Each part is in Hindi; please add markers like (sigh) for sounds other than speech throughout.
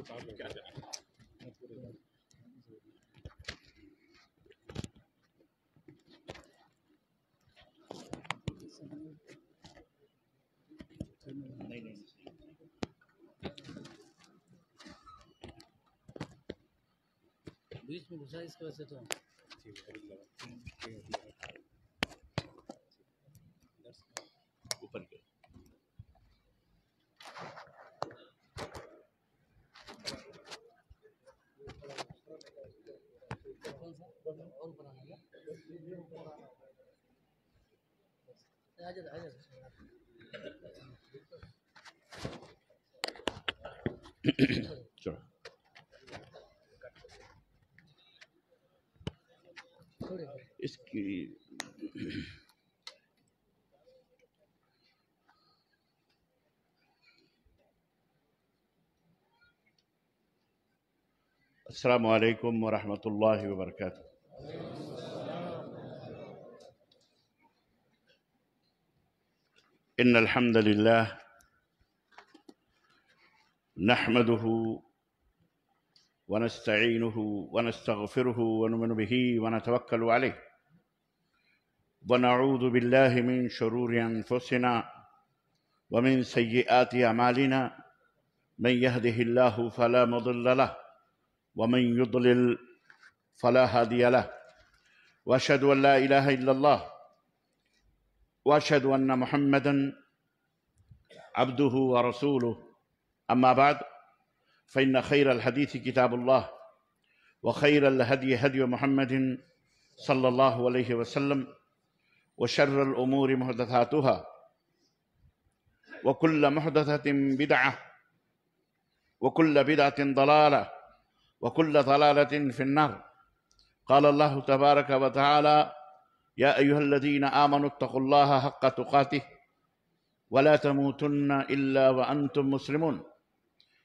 बीच में घुसा इसकी वजह से तो (clears throat) sure. السلام عليكم ورحمة الله وبركاته إن الحمد لله نحمده ونستعينه ونستغفره ونؤمن به ونتوكل عليه ونعوذ بالله من شرور انفسنا ومن سيئات اعمالنا من يهده الله فلا مضل له ومن يضلل فلا هادي له واشهد ان لا اله الا الله واشهد ان محمدا عبده ورسوله أما بعد فإن خير الحديث كتاب الله وخير الهدي هدي محمد صلى الله عليه وسلم وشر الأمور محدثاتها وكل محدثة بدعة وكل بدعة ضلالة وكل ضلالة في النار قال الله تبارك وتعالى يا أيها الذين آمنوا اتقوا الله حق تقاته ولا تموتن إلا وأنتم مسلمون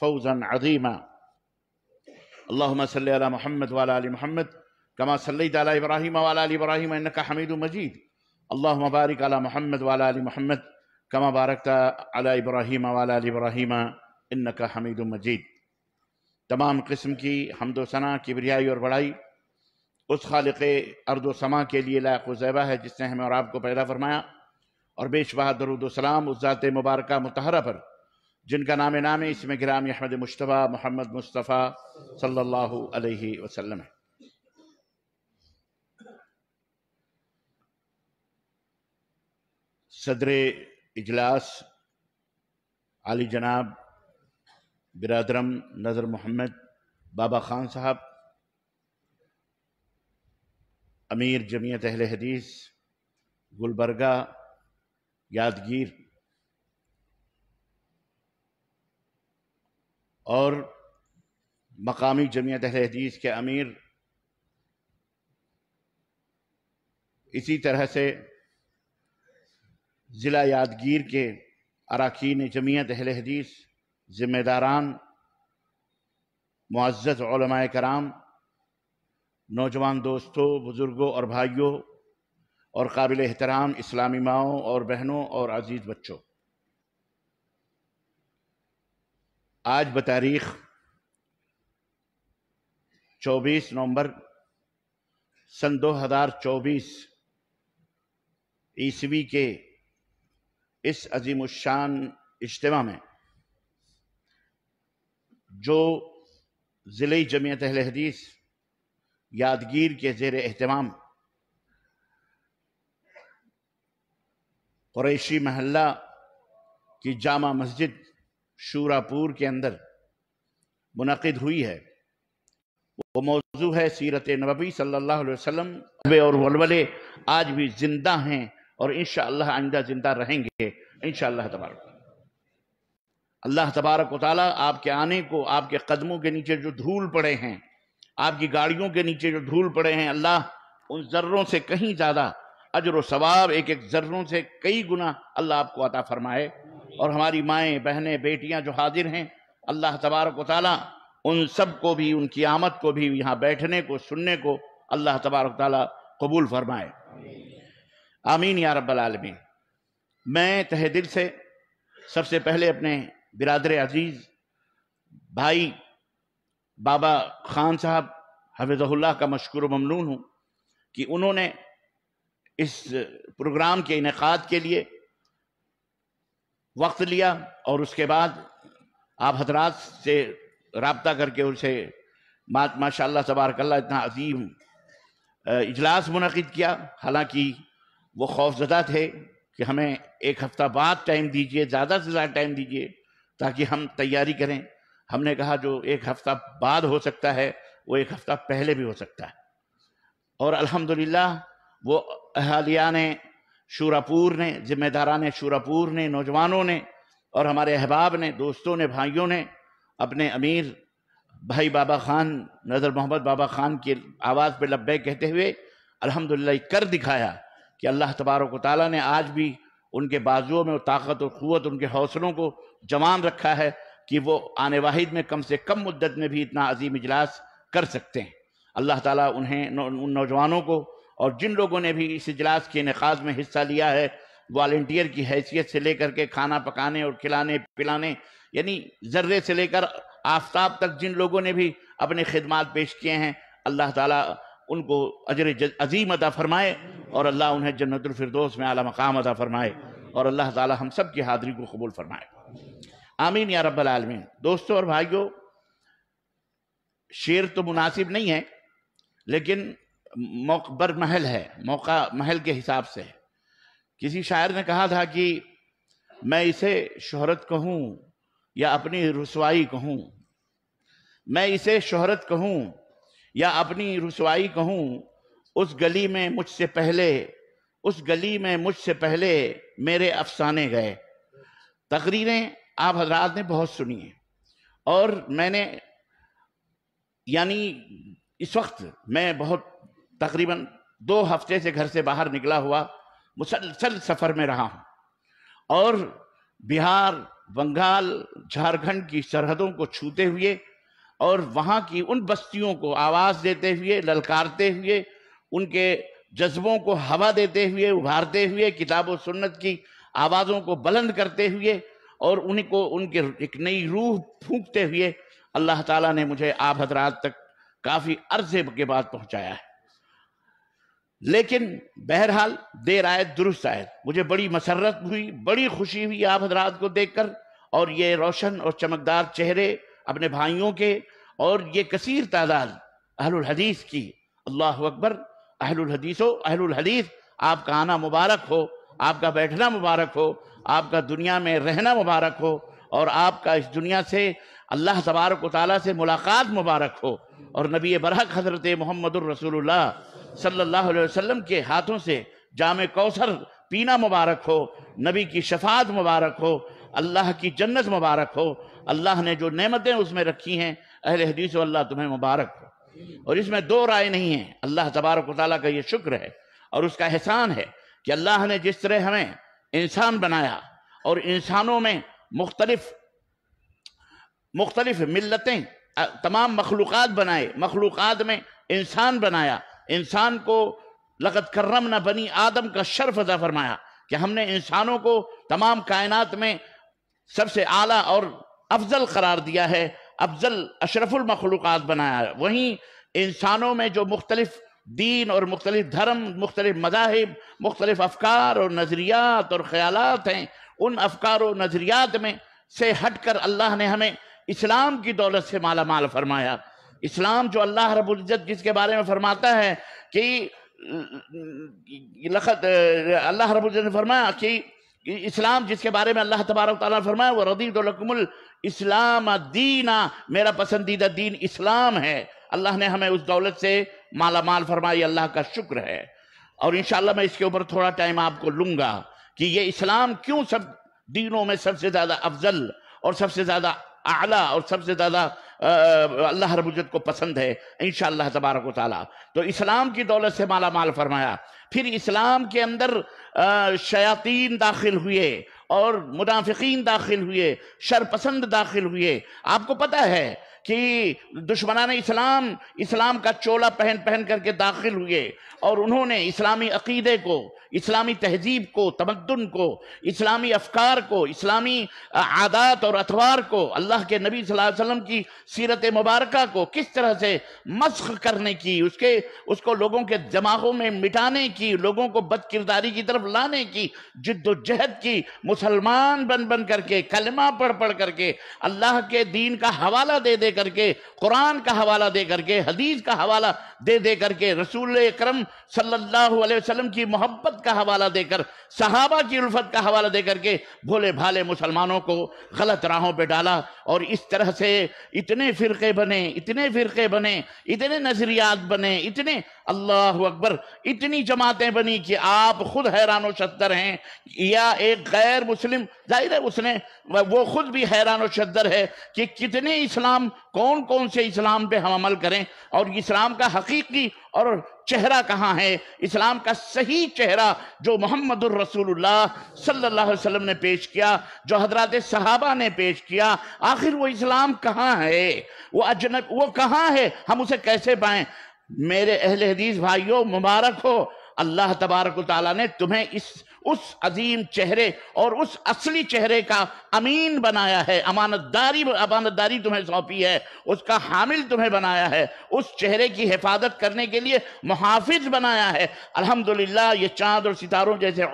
फौजा अजीमा अल्लाम सल महमद वाल महमद कमा सल्लत अला इब्राहिम वाल इब्राहिम का हमीद मजीद अल्लाह मुबारक अला महमद वाल महमद कमा बारकता अला इब्राहिम वाल इब्राहिम इन का हमीद मजीद तमाम किस्म की हमदोसना किबरियाई और बड़ाई उस खालिक अर्द समा के लिए लायक जैबा है जिसने हमें और आपको पैदा फरमाया और बेशबहा दरुदोसलाम उस ज़ात मुबारक मतहरा पर जिनका नाम नाम है इसमें ग्राम अहमद मुशतबा मोहम्मद मुस्तफ़ा सल्लल्लाहु अलैहि वसल्लम है सदर इजलास आली जनाब बिरादरम नज़र मोहम्मद बाबा ख़ान साहब अमीर जमीयत अहल हदीस गुलबर्गा यादगीर और मकामी जमीयत हदीस के अमीर इसी तरह से ज़िला यादगीर के अरकान जमीयत अहल हदीस ज़िम्मेदारान मुआज़ कराम नौजवान दोस्तों बुज़ुर्गों और भाइयों और काबिल एहतराम इस्लामी माओं और बहनों और अजीज़ बच्चों आज बतारीख 24 नवंबर सन 2024 ईस्वी के इस अजीम शान इज्तम में जो ज़िले जमीयत अहल हदीस यादगीर के जेर अहतमाम क़्रैशी महल्ला की जामा मस्जिद शूरापुर के अंदर मुनद हुई है वो मौजू है सीरत नबी सल्लल्लाहु अलैहि वसल्लम और वलवले आज भी जिंदा हैं और इन शह आइंदा जिंदा रहेंगे इन शह तबारक अल्लाह तबारक वाली आपके आने को आपके कदमों के नीचे जो धूल पड़े हैं आपकी गाड़ियों के नीचे जो धूल पड़े हैं अल्लाह उन जर्रों से कहीं ज़्यादा अजर व सवाब एक एक जर्रों से कई गुना अल्लाह आपको अता फरमाए और हमारी माएँ बहनें बेटियाँ जो हाजिर हैं अल्लाह तबारक वाली उन सब को भी उनकी आमद को भी यहाँ बैठने को सुनने को अल्लाह तबारक ताली कबूल फरमाए आमीन या आलमी मैं तह दिल से सबसे पहले अपने बिरदर अजीज़ भाई बाबा खान साहब हफिज़ल्ला का मशक्र ममनून हूँ कि उन्होंने इस प्रोग्राम के इनका के लिए वक्त लिया और उसके बाद आप हजरात से रबता करके उनसे माशा तबारकल्ला इतना अजीम इजलास मुनद किया हालांकि वो खौफजदा थे कि हमें एक हफ़्ता बाद टाइम दीजिए ज़्यादा से ज़्यादा टाइम दीजिए ताकि हम तैयारी करें हमने कहा जो एक हफ़्ता बाद हो सकता है वो एक हफ़्ता पहले भी हो सकता है और अल्हम्दुलिल्लाह वो अहलिया ने शूरापुर ने ज़िम्मेदारा ने शूरापुर ने नौजवानों ने और हमारे अहबाब ने दोस्तों ने भाइयों ने अपने अमीर भाई बाबा खान नज़र मोहम्मद बाबा खान की आवाज़ पर लब्बे कहते हुए अल्हम्दुलिल्लाह कर दिखाया कि अल्लाह तबारक ताली ने आज भी उनके बाजुओं में ताकत और क़वत उनके हौसलों को जवान रखा है कि वो आने वाहिद में कम से कम मुद्दत में भी इतना अजीम इजलास कर सकते हैं अल्लाह ताली उन्हें उन नौजवानों को और जिन लोगों ने भी इस इजलास के इनका में हिस्सा लिया है वॉल्टियर की हैसियत से लेकर के खाना पकाने और खिलाने पिलाने यानी ज़र्रे से लेकर आफ्ताब तक जिन लोगों ने भी अपने खिदमत पेश किए हैं अल्लाह ताला उनको अजर अजीम अदा फरमाए और अल्लाह उन्हें जन्नतफरदोस में आला मकाम अदा फरमाए और अल्लाह ताला हम सब की हादरी को कबूल फरमाए आमीन या रब्बल आलमीन दोस्तों और भाइयों शेर तो मुनासिब नहीं है लेकिन बर महल है मौका महल के हिसाब से किसी शायर ने कहा था कि मैं इसे शोहरत कहूँ या अपनी रसवाई कहूँ मैं इसे शोहरत कहूँ या अपनी रसवाई कहूँ उस गली में मुझसे पहले उस गली में मुझसे पहले मेरे अफसाने गए तकरीरें आप हजरात ने बहुत सुनी है और मैंने यानी इस वक्त मैं बहुत तकरीबन दो हफ्ते से घर से बाहर निकला हुआ मुसलसल सफ़र में रहा हूँ और बिहार बंगाल झारखंड की सरहदों को छूते हुए और वहाँ की उन बस्तियों को आवाज़ देते हुए ललकारते हुए उनके जज्बों को हवा देते हुए उभारते हुए किताब और सुन्नत की आवाज़ों को बुलंद करते हुए और उनको उनके एक नई रूह फूंकते हुए अल्लाह ताला ने मुझे आप हजरात तक काफ़ी अर्जे के बाद पहुँचाया है लेकिन बहरहाल देर आए दुरुस्त आए मुझे बड़ी मसरत हुई बड़ी खुशी हुई आप हजरात को देखकर और ये रोशन और चमकदार चेहरे अपने भाइयों के और ये कसीर तादाद अहलुल हदीस की अल्लाह अकबर अहलुल हो अहलुल हदीस आपका आना मुबारक हो आपका बैठना मुबारक हो आपका दुनिया में रहना मुबारक हो और आपका इस दुनिया से अल्लाह तबारक ताली से मुलाकात मुबारक हो और नबी बरहक हज़रत मोहम्मद रसूलुल्लाह सल्लल्लाहु अलैहि वसल्लम के हाथों से जाम कौसर पीना मुबारक हो नबी की शफात मुबारक हो अल्लाह की जन्नत मुबारक हो अल्लाह ने जो नेमतें उसमें रखी हैं अहल हदीस अल्लाह तुम्हें मुबारक हो और इसमें दो राय नहीं है अल्लाह तबारक ताली का ये शुक्र है और उसका एहसान है कि अल्लाह ने जिस तरह हमें इंसान बनाया और इंसानों में मुख्तलफ मुख्तलफ़ मिलतें तमाम मखलूक़ात बनाए मखलूक़ात में इंसान बनाया इंसान को लगत करम न बनी आदम का शर्फ अदा फरमाया कि हमने इंसानों को तमाम कायनात में सबसे आला और अफजल करार दिया है अफजल अशरफुल मखलूक बनाया है वहीं इंसानों में जो मुख्तलिफ दीन और मुख्तलिफ धर्म मुख्तलिफ मजाहब मुख्तलिफ अफकार और नज़रियात और ख्याल हैं उन अफकार और नज़रियात में से हट कर अल्लाह ने हमें इस्लाम की दौलत से माला माल फरमाया इस्लाम जो अल्लाह रबुल्जत जिसके बारे में फरमाता है कि लखत अल्लाह रबुल्जत ने फरमाया कि इस्लाम जिसके बारे में अल्लाह तबारक ताला फरमाया वो रदीतुलकमुल इस्लाम दीना मेरा पसंदीदा दीन इस्लाम है अल्लाह ने हमें उस दौलत से माला माल फरमाई अल्लाह का शुक्र है और इन मैं इसके ऊपर थोड़ा टाइम आपको लूँगा कि ये इस्लाम क्यों सब दीनों में सबसे ज़्यादा अफजल और सबसे ज़्यादा आला और सबसे ज़्यादा अल्लाह रबुजत को पसंद है इन तबारक ताली तो इस्लाम की दौलत से माला माल फरमाया फिर इस्लाम के अंदर शयातीन दाखिल हुए और मुनाफिक दाखिल हुए शरपसंद दाखिल हुए आपको पता है कि दुश्मनान इस्लाम इस्लाम का चोला पहन पहन करके दाखिल हुए और उन्होंने इस्लामी अकीदे को इस्लामी तहजीब को तमद्दन को इस्लामी अफकार को इस्लामी आदात और अतवार को अल्लाह के नबी वसल्लम की सीरत मुबारक को किस तरह से मस्ख करने की उसके उसको लोगों के दिमागों में मिटाने की लोगों को बद किरदारी की तरफ लाने की जिद्दोजहद की मुसलमान बन बन करके कलमा पढ़ पढ़ करके अल्लाह के दीन का हवाला दे दे देकर के कुरान का हवाला दे करके हदीस का हवाला दे दे करके रसूल करम सल्लाम की मोहब्बत का हवाला देकर सहाबा की उल्फत का हवाला दे करके भोले भाले मुसलमानों को गलत राहों पे डाला और इस तरह से इतने फ़िरके बने इतने फ़िरके बने इतने नज़रियात बने इतने अल्लाह अकबर इतनी जमातें बनी कि आप खुद हैरान शद्दर हैं या एक गैर मुस्लिम जाहिर है उसने वो खुद भी हैरान शद्दर है कि कितने इस्लाम कौन कौन से इस्लाम पे हम अमल करें और इस्लाम का हकीकी और चेहरा कहाँ है इस्लाम का सही चेहरा जो मोहम्मद रसूलुल्लाह सल्लल्लाहु अलैहि वसल्लम ने पेश किया जो हजरत सहाबा ने पेश किया आखिर वो इस्लाम कहाँ है वो अजनब वो कहाँ है हम उसे कैसे पाएं मेरे अहल हदीस भाइयों मुबारक हो अल्लाह तबारक ताली ने तुम्हें इस उस अजीम चेहरे और उस असली चेहरे का अमीन बनाया है अमानतदारी अमानतदारी तुम्हें सौंपी है उसका हामिल तुम्हें बनाया है उस चेहरे की हिफाजत करने के लिए मुहाफिज बनाया है अल्हम्दुलिल्लाह ये चांद और सितारों जैसे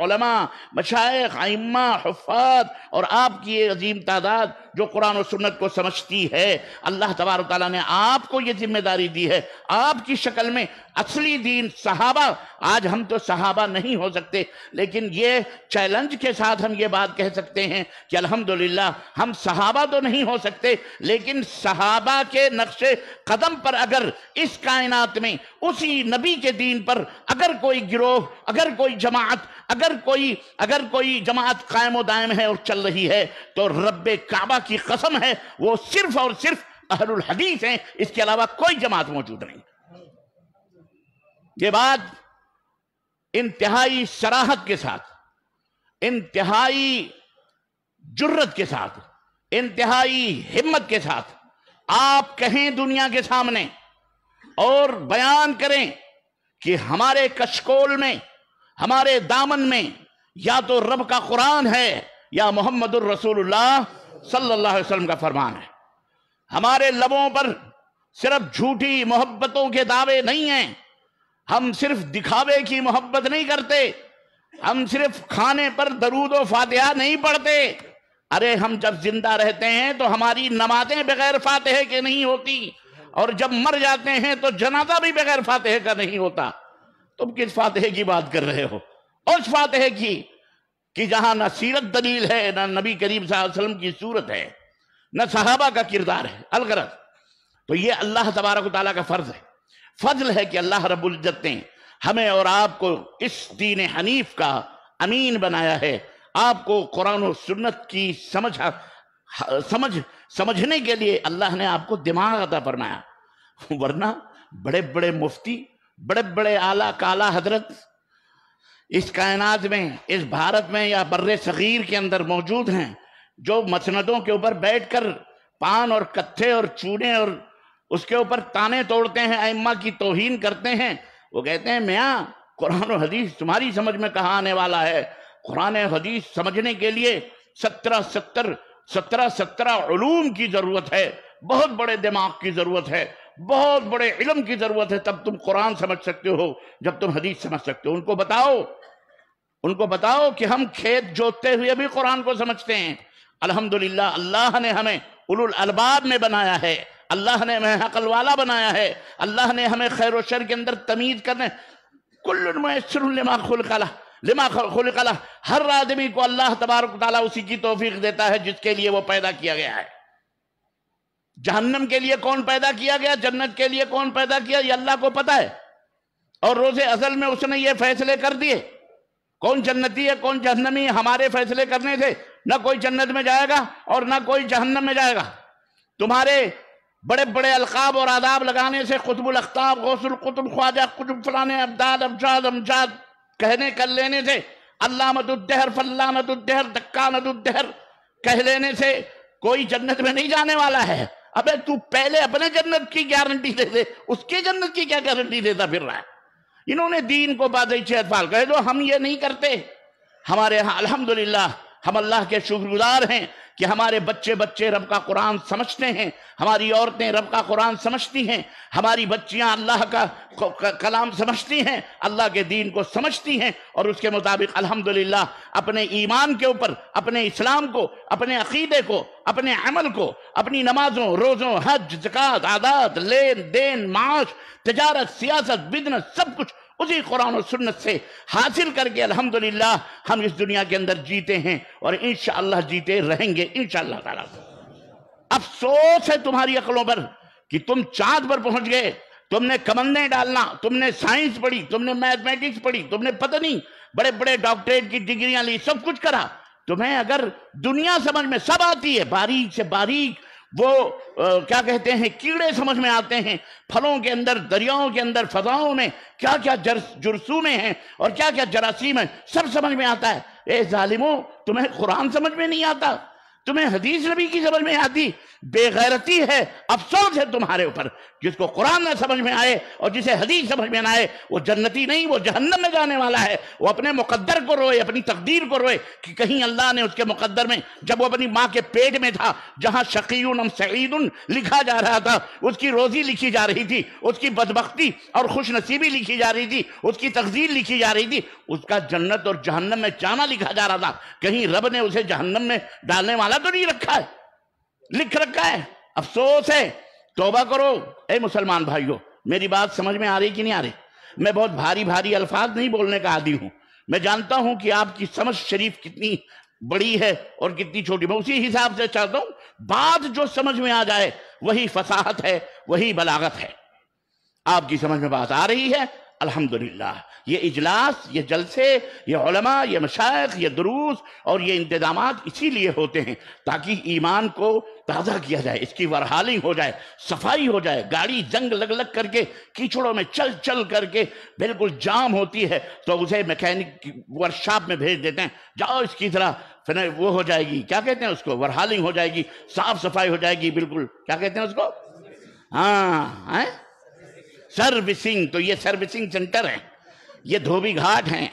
मशाइ आइम्मा हफात और आपकी ये अजीम तादाद जो कुरान और सुन्नत को समझती है अल्लाह तबार ने आपको ये जिम्मेदारी दी है आपकी शक्ल में असली दीन सहाबा आज हम तो सहाबा नहीं हो सकते लेकिन ये ये चैलेंज के साथ हम ये बात कह सकते हैं कि अल्हम्दुलिल्लाह हम सहाबा तो नहीं हो सकते लेकिन सहाबा के नक्शे कदम पर अगर इस कायनात में उसी नबी के दीन पर अगर कोई गिरोह अगर कोई जमात अगर कोई अगर कोई जमात कायम दायम है और चल रही है तो रब काबा की कसम है वो सिर्फ और सिर्फ अहरुल हदीस हैं इसके अलावा कोई जमात मौजूद नहीं ये बात इंतहाई सराहत के साथ इंतहाई जुर्रत के साथ इंतहाई हिम्मत के साथ आप कहें दुनिया के सामने और बयान करें कि हमारे कशकोल में हमारे दामन में या तो रब का कुरान है या मोहम्मद रसूलुल्लाह सल्लल्लाहु अलैहि वसल्लम का फरमान है हमारे लबों पर सिर्फ झूठी मोहब्बतों के दावे नहीं हैं हम सिर्फ दिखावे की मोहब्बत नहीं करते हम सिर्फ खाने पर दरूद व फातिहा नहीं पढ़ते अरे हम जब जिंदा रहते हैं तो हमारी नमाजें बगैर फातह के नहीं होती और जब मर जाते हैं तो जनाजा भी बगैर फातह का नहीं होता तुम किस फातह की बात कर रहे हो उस फातह की कि जहां ना सीरत दलील है ना नबी करीम वसल्लम की सूरत है न सहाबा का किरदार है अलगरत तो ये अल्लाह तबारक ताली का फर्ज है फजल है कि अल्लाह रबुल्जत ने हमें और आपको इस दीन हनीफ का अमीन बनाया है आपको कुरान और सुन्नत की समझ समझ समझने के लिए अल्लाह ने आपको दिमाग अदा फरमाया वरना बड़े बड़े मुफ्ती बड़े बड़े आला काला हजरत इस कायनात में इस भारत में या बर सगीर के अंदर मौजूद हैं जो मसनदों के ऊपर बैठकर पान और कत्थे और चूने और उसके ऊपर ताने तोड़ते हैं अम्मा की तोहीन करते हैं वो कहते हैं मियाँ कुरान और हदीस तुम्हारी समझ में कहाँ आने वाला है कुरान हदीस समझने के लिए सत्रह सत्तर सत्रह सत्रह ूम की जरूरत है बहुत बड़े दिमाग की जरूरत है बहुत बड़े इलम की जरूरत है तब तुम कुरान समझ सकते हो जब तुम हदीस समझ सकते हो उनको बताओ उनको बताओ कि हम खेत जोतते हुए भी कुरान को समझते हैं अल्हम्दुलिल्लाह अल्लाह ने हमें उलुल अलबाब में बनाया है अल्लाह ने हमें अकल वाला बनाया है अल्लाह ने हमें खैर शर के अंदर तमीज करने कुल्लमा लिमा हर आदमी को अल्लाह तबारक ताला उसी की तोफीक देता है जिसके लिए वो पैदा किया गया है जहन्नम के लिए कौन पैदा किया गया जन्नत के लिए कौन पैदा किया ये अल्लाह को पता है और रोजे असल में उसने ये फैसले कर दिए कौन जन्नती है कौन जहन्नमी हमारे फैसले करने से ना कोई जन्नत में जाएगा और ना कोई जहन्नम में जाएगा तुम्हारे बड़े बड़े अलकाब और आदाब लगाने से खुतबुल अख्ताब गौसुल कुतुब ख्वाजा कुतुब फलाने अमदाद अमजाद अमजाद कहने कर लेने से अल्लाह मदुद्दहर फल्ला मदुद्दहर धक्का मदुद्दहर कह लेने से कोई जन्नत में नहीं जाने वाला है अबे तू पहले अपने जन्नत की गारंटी दे दे उसके जन्नत की क्या गारंटी देता फिर रहा है इन्होंने दीन को बाद कह दो हम ये नहीं करते हमारे यहाँ अलहमदुल्ला हम अल्लाह के शुक्रगुजार हैं कि हमारे बच्चे बच्चे रब का कुरान समझते हैं हमारी औरतें रब का कुरान समझती हैं हमारी बच्चियां अल्लाह का कलाम समझती हैं अल्लाह के दीन को समझती हैं और उसके मुताबिक अल्हम्दुलिल्लाह अपने ईमान के ऊपर अपने इस्लाम को अपने अकीदे को अपने अमल को अपनी नमाजों रोज़ों हज जक़ात आदात लेन देन माश तजारत सियासत बिजनेस सब कुछ उसी कुरान और सुन्नत से हासिल करके अल्हम्दुलिल्लाह हम इस दुनिया के अंदर जीते हैं और इन जीते रहेंगे इन ताला अफसोस है तुम्हारी अकलों पर कि तुम चांद पर पहुंच गए तुमने कमंदे डालना तुमने साइंस पढ़ी तुमने मैथमेटिक्स पढ़ी तुमने पता नहीं बड़े बड़े डॉक्टरेट की डिग्रियां ली सब कुछ करा तुम्हें अगर दुनिया समझ में सब आती है बारीक से बारीक वो आ, क्या कहते हैं कीड़े समझ में आते हैं फलों के अंदर दरियाओं के अंदर फजाओं में क्या क्या जर में हैं और क्या क्या जरासीम है सब समझ में आता है ए जालिमो तुम्हें कुरान समझ में नहीं आता तुम्हें हदीस नबी की समझ में आती बेगैरती है अफसोस है तुम्हारे ऊपर जिसको कुरान ना समझ में आए और जिसे हदीस समझ में ना आए वो जन्नती नहीं वो जहन्नम में जाने वाला है वो अपने मुकद्दर को रोए अपनी तकदीर को रोए कि कहीं अल्लाह ने उसके मुकद्दर में जब वो अपनी माँ के पेट में था जहाँ शकीन हम लिखा जा रहा था उसकी रोजी लिखी जा रही थी उसकी बदबख्ती और खुशनसीबी लिखी जा रही थी उसकी तकदीर लिखी जा रही थी उसका जन्नत और जहन्नम में जाना लिखा जा रहा था कहीं रब ने उसे जहन्नम में डालने वाला ताला तो नहीं रखा है लिख रखा है अफसोस है तोबा करो ए मुसलमान भाइयों मेरी बात समझ में आ रही कि नहीं आ रही मैं बहुत भारी भारी अल्फाज नहीं बोलने का आदि हूं मैं जानता हूं कि आपकी समझ शरीफ कितनी बड़ी है और कितनी छोटी मैं उसी हिसाब से चाहता हूं बात जो समझ में आ जाए वही फसाहत है वही बलागत है आपकी समझ में बात आ रही है अल्हम्दुलिल्लाह ये इजलास ये जलसे ये ओलमा ये मशाक ये दरूस और ये इंतजाम इसीलिए होते हैं ताकि ईमान को ताज़ा किया जाए इसकी वरहालिंग हो जाए सफाई हो जाए गाड़ी जंग लग लग करके कीचड़ों में चल चल करके बिल्कुल जाम होती है तो उसे मैकेनिक वर्कशॉप में भेज देते हैं जाओ इसकी तरह फिर वो हो जाएगी क्या कहते हैं उसको वरहालिंग हो जाएगी साफ सफाई हो जाएगी बिल्कुल क्या कहते हैं उसको हाँ सर्विसिंग तो ये सर्विसिंग सेंटर है ये धोबी घाट हैं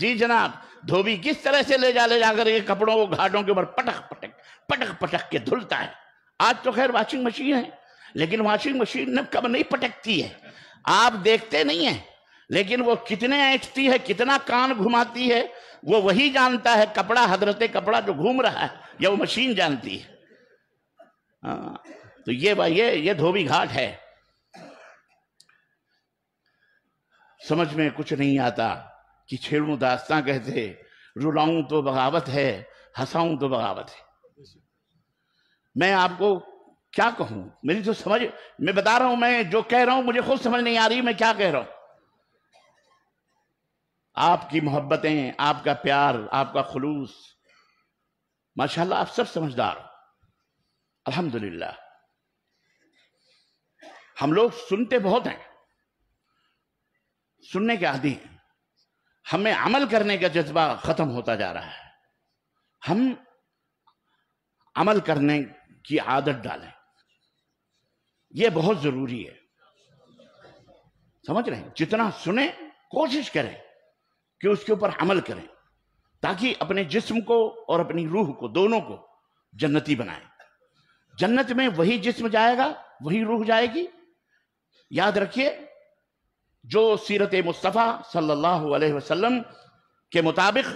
जी जनाब धोबी किस तरह से ले जा ले जाकर ये कपड़ों को घाटों के ऊपर पटक पटक पटक पटक के धुलता है आज तो खैर वॉशिंग मशीन है लेकिन वॉशिंग मशीन न कब नहीं पटकती है आप देखते नहीं है लेकिन वो कितने ऐंठती है कितना कान घुमाती है वो वही जानता है कपड़ा हजरत कपड़ा जो घूम रहा है या वो मशीन जानती है आ, हाँ, तो ये ये ये धोबी घाट है समझ में कुछ नहीं आता कि छेड़ू दास्ता कहते रुलाऊं तो बगावत है हंसाऊं तो बगावत है मैं आपको क्या कहूं मेरी तो समझ मैं बता रहा हूं मैं जो कह रहा हूं मुझे खुद समझ नहीं आ रही मैं क्या कह रहा हूं आपकी मोहब्बतें आपका प्यार आपका खलूस माशाल्लाह आप सब समझदार हो अल्हम्दुलिल्लाह हम लोग सुनते बहुत हैं सुनने के आदि हैं हमें अमल करने का जज्बा खत्म होता जा रहा है हम अमल करने की आदत डालें यह बहुत जरूरी है समझ रहे हैं जितना सुने कोशिश करें कि उसके ऊपर अमल करें ताकि अपने जिस्म को और अपनी रूह को दोनों को जन्नती बनाए जन्नत में वही जिस्म जाएगा वही रूह जाएगी याद रखिए जो सीरत मुस्तफ़ा सल्लल्लाहु अलैहि वसल्लम के मुताबिक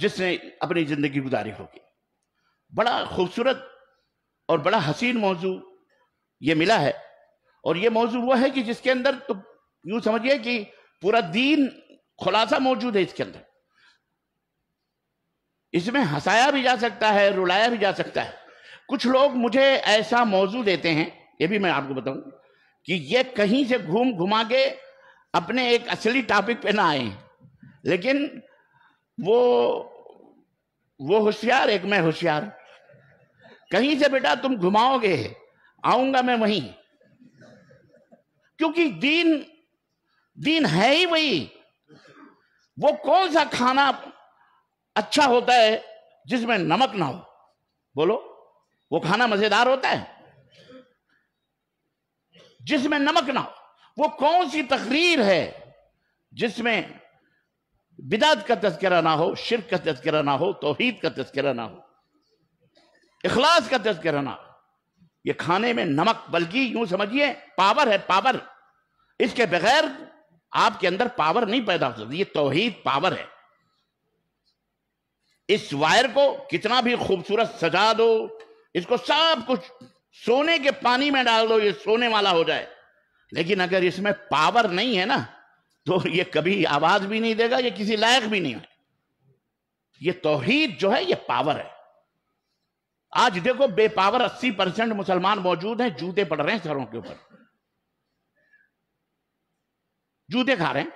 जिसने अपनी ज़िंदगी गुजारी होगी बड़ा खूबसूरत और बड़ा हसीन मौजू ये मिला है और ये मौजू वह है कि जिसके अंदर तो यूँ समझिए कि पूरा दीन खुलासा मौजूद है इसके अंदर इसमें हंसाया भी जा सकता है रुलाया भी जा सकता है कुछ लोग मुझे ऐसा मौजू देते हैं ये भी मैं आपको बताऊं कि ये कहीं से घूम घुमा के अपने एक असली टॉपिक पे ना आए लेकिन वो वो होशियार एक मैं होशियार कहीं से बेटा तुम घुमाओगे आऊंगा मैं वहीं क्योंकि दीन दीन है ही वही वो कौन सा खाना अच्छा होता है जिसमें नमक ना हो बोलो वो खाना मजेदार होता है जिसमें नमक ना हो वो कौन सी तकरीर है जिसमें बिदात का तस्करा ना हो शिरक का तस्करा ना हो तोहहीद का तस्करा ना हो इखलास का तस्करा ना हो ये खाने में नमक बल्कि यूं समझिए पावर है पावर इसके बगैर आपके अंदर पावर नहीं पैदा हो सकती ये तोहहीद पावर है इस वायर को कितना भी खूबसूरत सजा दो इसको सब कुछ सोने के पानी में डाल दो ये सोने वाला हो जाए लेकिन अगर इसमें पावर नहीं है ना तो ये कभी आवाज भी नहीं देगा ये किसी लायक भी नहीं है ये तोहहीद जो है ये पावर है आज देखो बेपावर 80 परसेंट मुसलमान मौजूद हैं जूते पड़ रहे हैं सरों के ऊपर जूते खा रहे हैं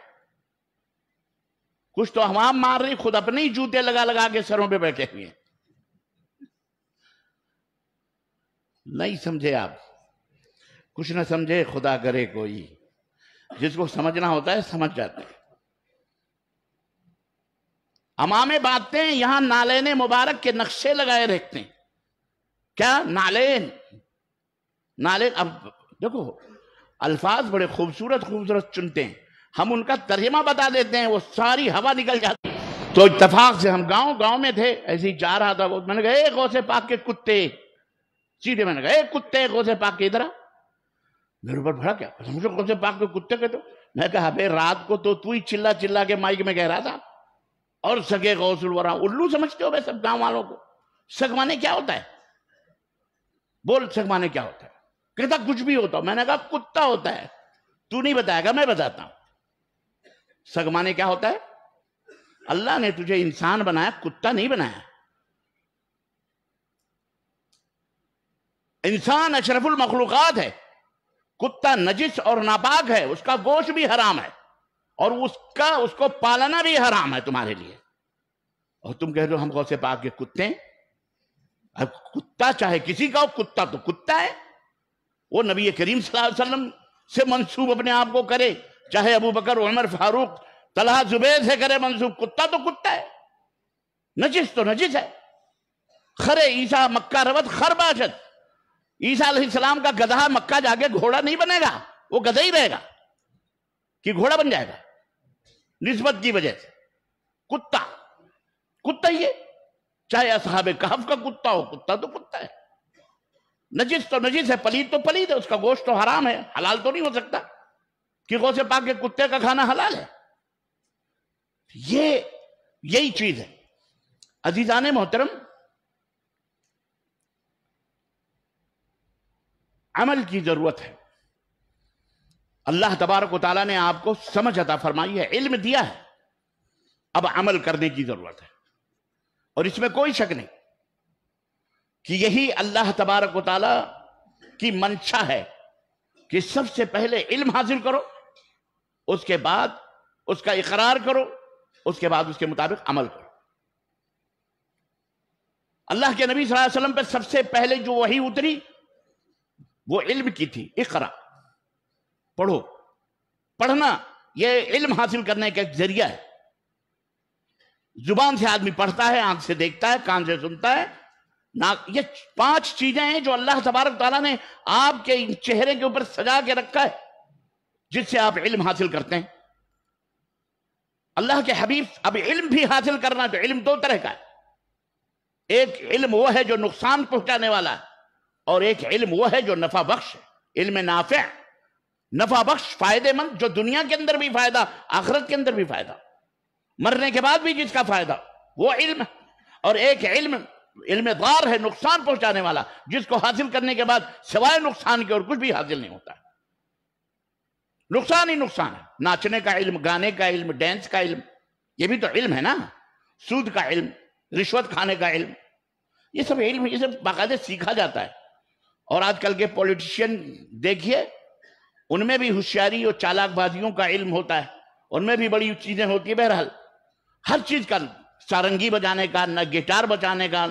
कुछ तो हवाम मार रही खुद अपने ही जूते लगा लगा के सरों पे बैठे हुए हैं नहीं समझे आप कुछ ना समझे खुदा करे कोई जिसको समझना होता है समझ जाते हैं अमामे बांधते हैं यहां नालेने मुबारक के नक्शे लगाए रखते हैं क्या नालेन नाले अब देखो अल्फाज बड़े खूबसूरत खूबसूरत चुनते हैं हम उनका तर्जमा बता देते हैं वो सारी हवा निकल जाती तो इतफाक से हम गांव गांव में थे ऐसे ही जा रहा था वो मैंने कहा गौसे पाक के कुत्ते सीधे मैंने कहा कुत्ते गौसे पाक के इधर मेरे ऊपर भड़ा क्या समझो कौन से पाक के कुत्ते के तो मैं कहा भाई रात को तो तू ही चिल्ला चिल्ला के माइक में कह रहा था और सगे गौसल वरा उल्लू समझते हो भाई सब गांव वालों को सगमाने क्या होता है बोल सगमाने क्या होता है कहता कुछ भी होता मैंने कहा कुत्ता होता है तू नहीं बताएगा मैं बताता हूं सगमाने क्या होता है अल्लाह ने तुझे इंसान बनाया कुत्ता नहीं बनाया इंसान अशरफुल मखलूकत है कुत्ता नजिस और नापाक है उसका गोश भी हराम है और उसका उसको पालना भी हराम है तुम्हारे लिए और तुम कह रहे हो हम कौन से पाक के कुत्ते अब कुत्ता चाहे किसी का हो कुत्ता तो कुत्ता है वो नबी करीम वसल्लम से मंसूब अपने आप को करे चाहे अबू बकर उमर फारूक तलहा जुबैर से करे मंसूब कुत्ता तो कुत्ता है नजिस तो नजिस है खरे ईसा मक्का रवत खरबाशत ईसा सलाम का गधा मक्का जाके घोड़ा नहीं बनेगा वो गधा ही रहेगा कि घोड़ा बन जाएगा निस्बत की वजह से कुत्ता कुत्ता ही है चाहे असहाब कहफ का कुत्ता हो कुत्ता तो कुत्ता है नजीस तो नजीस है पलीद तो पलीद है उसका गोश्त तो हराम है हलाल तो नहीं हो सकता कि गौसे से पाक के कुत्ते का खाना हलाल है ये यही चीज है अजीजा ने मोहतरम अमल की जरूरत है अल्लाह तबारक ताली ने आपको समझ अता फरमाई है इल्म दिया है अब अमल करने की जरूरत है और इसमें कोई शक नहीं कि यही अल्लाह तबारक ताली की मंशा है कि सबसे पहले इल्म हासिल करो उसके बाद उसका इकरार करो उसके बाद उसके मुताबिक अमल करो अल्लाह के नबी सल्लल्लाहु अलैहि वसल्लम पर सबसे पहले जो वही उतरी वो इल्म की थी इकरा पढ़ो पढ़ना ये इल्म हासिल करने का एक जरिया है जुबान से आदमी पढ़ता है आंख से देखता है कान से सुनता है ना ये पांच चीजें हैं जो अल्लाह तबारक ताला ने आपके चेहरे के ऊपर सजा के रखा है जिससे आप इल्म हासिल करते हैं अल्लाह के हबीब अब इल्म भी हासिल करना तो इल्म दो तरह का है एक इल्म वो है जो नुकसान पहुंचाने वाला है और एक इल्म वो है जो नफा बख्श है इल्म नाफे नफा बख्श फायदेमंद जो दुनिया के अंदर भी फायदा आखरत के अंदर भी फायदा मरने के बाद भी जिसका फायदा वो इल्म है और एक इल्म इल्म दार है नुकसान पहुंचाने वाला जिसको हासिल करने के बाद सिवाय नुकसान के और कुछ भी हासिल नहीं होता नुकसान ही नुकसान है नाचने का इल्म गाने का इल्म डांस का इल्म ये भी तो इल्म है ना सूद का इल्म रिश्वत खाने का इल्म ये सब इल्म ये सब बाकायदे सीखा जाता है और आजकल के पॉलिटिशियन देखिए उनमें भी होशियारी और चालाकबाजियों का इल्म होता है उनमें भी बड़ी चीजें होती है बहरहाल हर चीज का सारंगी बजाने का न गिटार बजाने का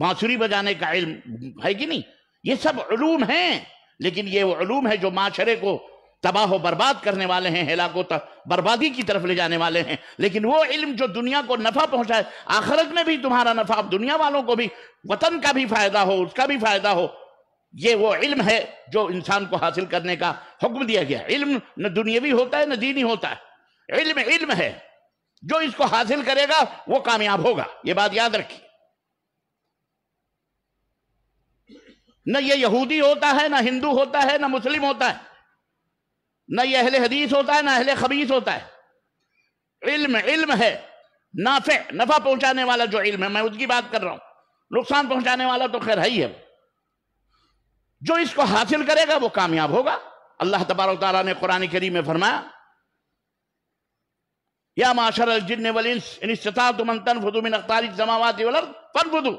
बांसुरी बजाने का इल्म है कि नहीं ये सब ूम हैं लेकिन ये ूम है जो माशरे को तबाह बर्बाद करने वाले हैं हिला तक बर्बादी की तरफ ले जाने वाले हैं लेकिन वो इल्म जो दुनिया को नफा पहुंचाए आखिरत में भी तुम्हारा नफा दुनिया वालों को भी वतन का भी फायदा हो उसका भी फायदा हो ये वो इल्म है जो इंसान को हासिल करने का हुक्म दिया गया इल्म न दुनियावी होता है न दीनी होता है इल्म इल्म है जो इसको हासिल करेगा वो कामयाब होगा ये बात याद रखिए न ये यहूदी होता है ना हिंदू होता है ना मुस्लिम होता है न ये अहले हदीस होता है ना अहले खबीस होता है इल्म इल्म है नाफे नफा पहुंचाने वाला जो इल्म है मैं उसकी बात कर रहा हूं नुकसान पहुंचाने वाला तो खैर है ही है जो इसको हासिल करेगा वो कामयाब होगा अल्लाह तबारक ने कुरान करीम में फरमाया या माशर जिन अख्तारी जमावत तनफुदू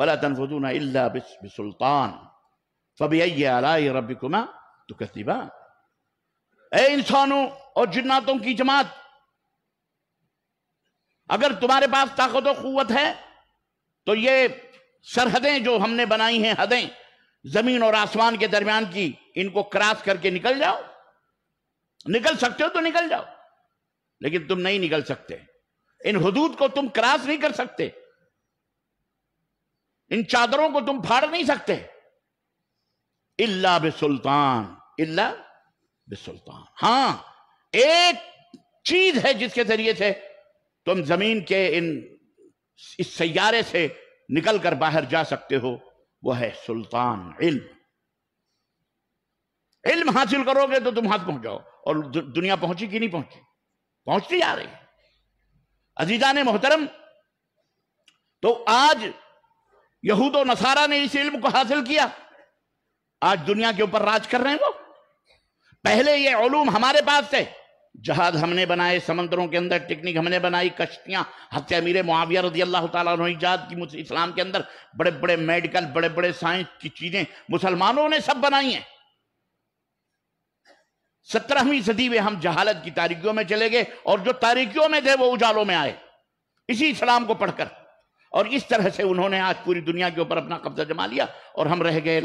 वला तनफुदू ना बिसुल्तान तो ए इंसानों और जिन्नातों की जमात अगर तुम्हारे पास ताकत और क़वत है तो ये सरहदें जो हमने बनाई हैं हदें जमीन और आसमान के दरमियान की इनको क्रॉस करके निकल जाओ निकल सकते हो तो निकल जाओ लेकिन तुम नहीं निकल सकते इन हदूद को तुम क्रॉस नहीं कर सकते इन चादरों को तुम फाड़ नहीं सकते इल्ला सुल्तान इल्ला सुल्तान हां एक चीज है जिसके जरिए से तुम जमीन के इन इस सैारे से निकल कर बाहर जा सकते हो वह है सुल्तान इल्म इल्म हासिल करोगे तो तुम हाथ पहुंच जाओ और दुनिया पहुंची कि नहीं पहुंची पहुंचती जा रही अजीजा ने मोहतरम तो आज यहूद और नसारा ने इस इल्म को हासिल किया आज दुनिया के ऊपर राज कर रहे हैं वो पहले ये ओलूम हमारे पास थे जहाज हमने बनाए समंदरों के अंदर टेक्निक हमने बनाई कश्तियां हत्या मीरे मुआविया रजी अल्लाह तजाद की इस्लाम के अंदर बड़े बड़े मेडिकल बड़े बड़े साइंस की चीजें मुसलमानों ने सब बनाई हैं सत्रहवीं सदी में हम जहालत की तारीखियों में चले गए और जो तारीखियों में थे वो उजालों में आए इसी इस्लाम को पढ़कर और इस तरह से उन्होंने आज पूरी दुनिया के ऊपर अपना कब्जा जमा लिया और हम रह गए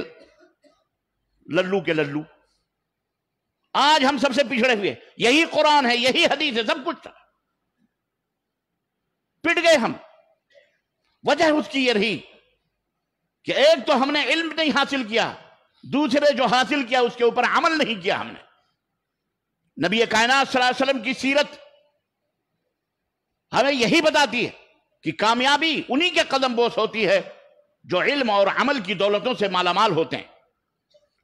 लल्लू के लल्लू आज हम सबसे पिछड़े हुए यही कुरान है यही हदीस है सब कुछ था पिट गए हम वजह उसकी ये रही कि एक तो हमने इल्म नहीं हासिल किया दूसरे जो हासिल किया उसके ऊपर अमल नहीं किया हमने नबी कायनात वसल्लम की सीरत हमें यही बताती है कि कामयाबी उन्हीं के कदम बोस होती है जो इल्म और अमल की दौलतों से मालामाल होते हैं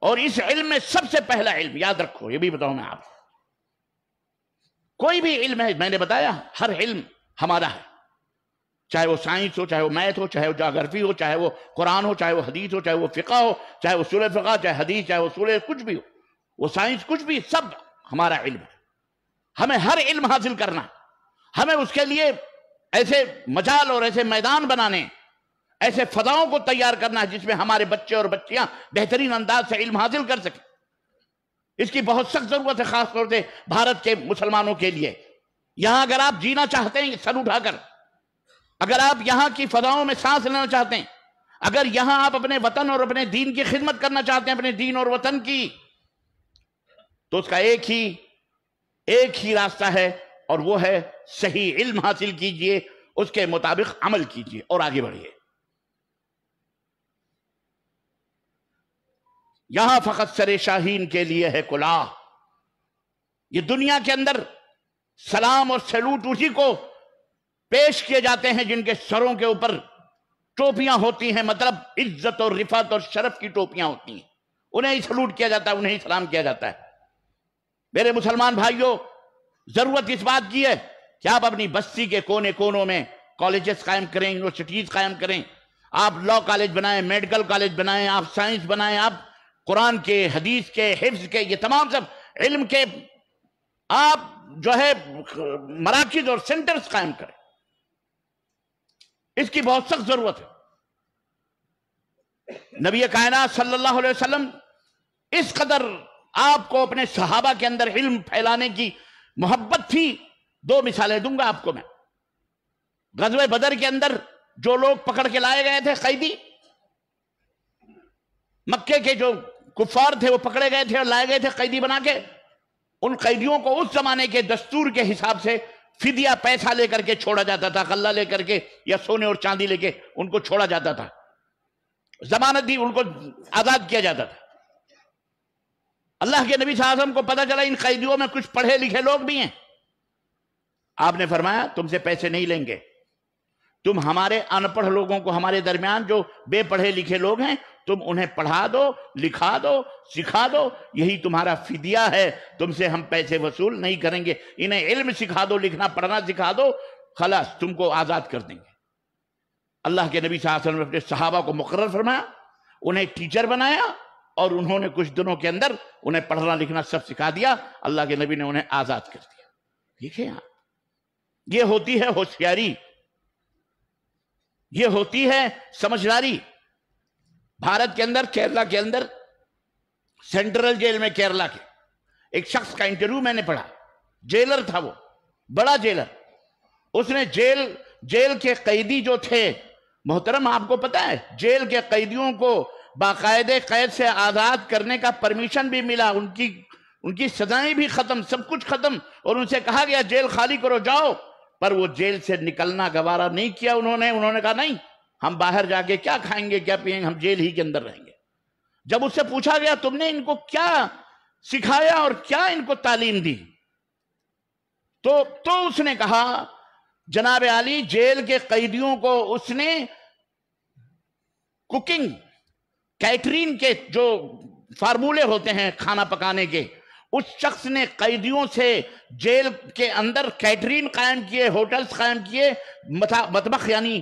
और इस इल्म में सबसे पहला इल्म याद रखो ये भी बताऊं मैं आप कोई भी इल्म है मैंने बताया हर इल्म हमारा है चाहे वो साइंस हो चाहे वो मैथ हो चाहे वो जागरफी हो चाहे वो कुरान हो चाहे वो हदीस हो चाहे वो फ़िका हो चाहे वो सुलह फ़िका चाहे हदीस चाहे वो सुलह कुछ भी हो वो साइंस कुछ भी सब हमारा इल्म है हमें हर इल्म हासिल करना हमें उसके लिए ऐसे मजाल और ऐसे मैदान बनाने ऐसे फदाओं को तैयार करना है जिसमें हमारे बच्चे और बच्चियां बेहतरीन अंदाज से इल्म हासिल कर सके इसकी बहुत सख्त जरूरत है खासतौर से भारत के मुसलमानों के लिए यहां अगर आप जीना चाहते हैं सर उठाकर अगर आप यहां की फजाओं में सांस लेना चाहते हैं अगर यहां आप अपने वतन और अपने दीन की खिदमत करना चाहते हैं अपने दीन और वतन की तो उसका एक ही एक ही रास्ता है और वो है सही इल्म हासिल कीजिए उसके मुताबिक अमल कीजिए और आगे बढ़िए यहां फकत सरे शाहीन के लिए है कुला ये दुनिया के अंदर सलाम और सैलूट उसी को पेश किए जाते हैं जिनके सरों के ऊपर टोपियां होती हैं मतलब इज्जत और रिफत और शरफ की टोपियां होती हैं उन्हें ही सलूट किया जाता है उन्हें ही सलाम किया जाता है मेरे मुसलमान भाइयों जरूरत इस बात की है कि आप अपनी बस्ती के कोने कोनों में कॉलेजेस कायम करें यूनिवर्सिटीज कायम करें आप लॉ कॉलेज बनाएं मेडिकल कॉलेज बनाएं आप साइंस बनाएं आप कुरान के हदीस के हिफ्ज के ये तमाम सब इल्म के आप जो है मराकज और सेंटर्स कायम करें इसकी बहुत सख्त जरूरत है नबी कायना सल्लल्लाहु अलैहि वसल्लम इस कदर आपको अपने सहाबा के अंदर इल्म फैलाने की मोहब्बत थी दो मिसालें दूंगा आपको मैं गजब बदर के अंदर जो लोग पकड़ के लाए गए थे कैदी मक्के के जो कुफार थे वो पकड़े गए थे और लाए गए थे कैदी बना के उन कैदियों को उस जमाने के दस्तूर के हिसाब से फिदिया पैसा लेकर के छोड़ा जाता था गल्ला लेकर के या सोने और चांदी लेके उनको छोड़ा जाता था जमानत दी उनको आजाद किया जाता था अल्लाह के नबी साहब को पता चला इन कैदियों में कुछ पढ़े लिखे लोग भी हैं आपने फरमाया तुमसे पैसे नहीं लेंगे तुम हमारे अनपढ़ लोगों को हमारे दरमियान जो बेपढ़े लिखे लोग हैं तुम उन्हें पढ़ा दो लिखा दो सिखा दो यही तुम्हारा फिदिया है तुमसे हम पैसे वसूल नहीं करेंगे इन्हें इल्म सिखा दो लिखना पढ़ना सिखा दो खलास तुमको आज़ाद कर देंगे अल्लाह के नबी वसल्लम ने अपने सहाबा को मुकर फरमाया उन्हें टीचर बनाया और उन्होंने कुछ दिनों के अंदर उन्हें पढ़ना लिखना सब सिखा दिया अल्लाह के नबी ने उन्हें आज़ाद कर दिया ठीक है आप यह होती है होशियारी ये होती है समझदारी भारत के अंदर केरला के अंदर सेंट्रल जेल में केरला के एक शख्स का इंटरव्यू मैंने पढ़ा जेलर था वो बड़ा जेलर उसने जेल जेल के कैदी जो थे मोहतरम आपको पता है जेल के कैदियों को बाकायदे कैद से आज़ाद करने का परमिशन भी मिला उनकी उनकी सजाएं भी खत्म सब कुछ खत्म और उनसे कहा गया जेल खाली करो जाओ पर वो जेल से निकलना गवारा नहीं किया उन्होंने उन्होंने कहा नहीं हम बाहर जाके क्या खाएंगे क्या पिएंगे हम जेल ही के अंदर रहेंगे जब उससे पूछा गया तुमने इनको क्या सिखाया और क्या इनको तालीम दी तो तो उसने कहा जनाब आली जेल के कैदियों को उसने कुकिंग कैटरीन के जो फार्मूले होते हैं खाना पकाने के उस शख्स ने कैदियों से जेल के अंदर कैटरीन कायम किए होटल्स कायम किए मतबख यानी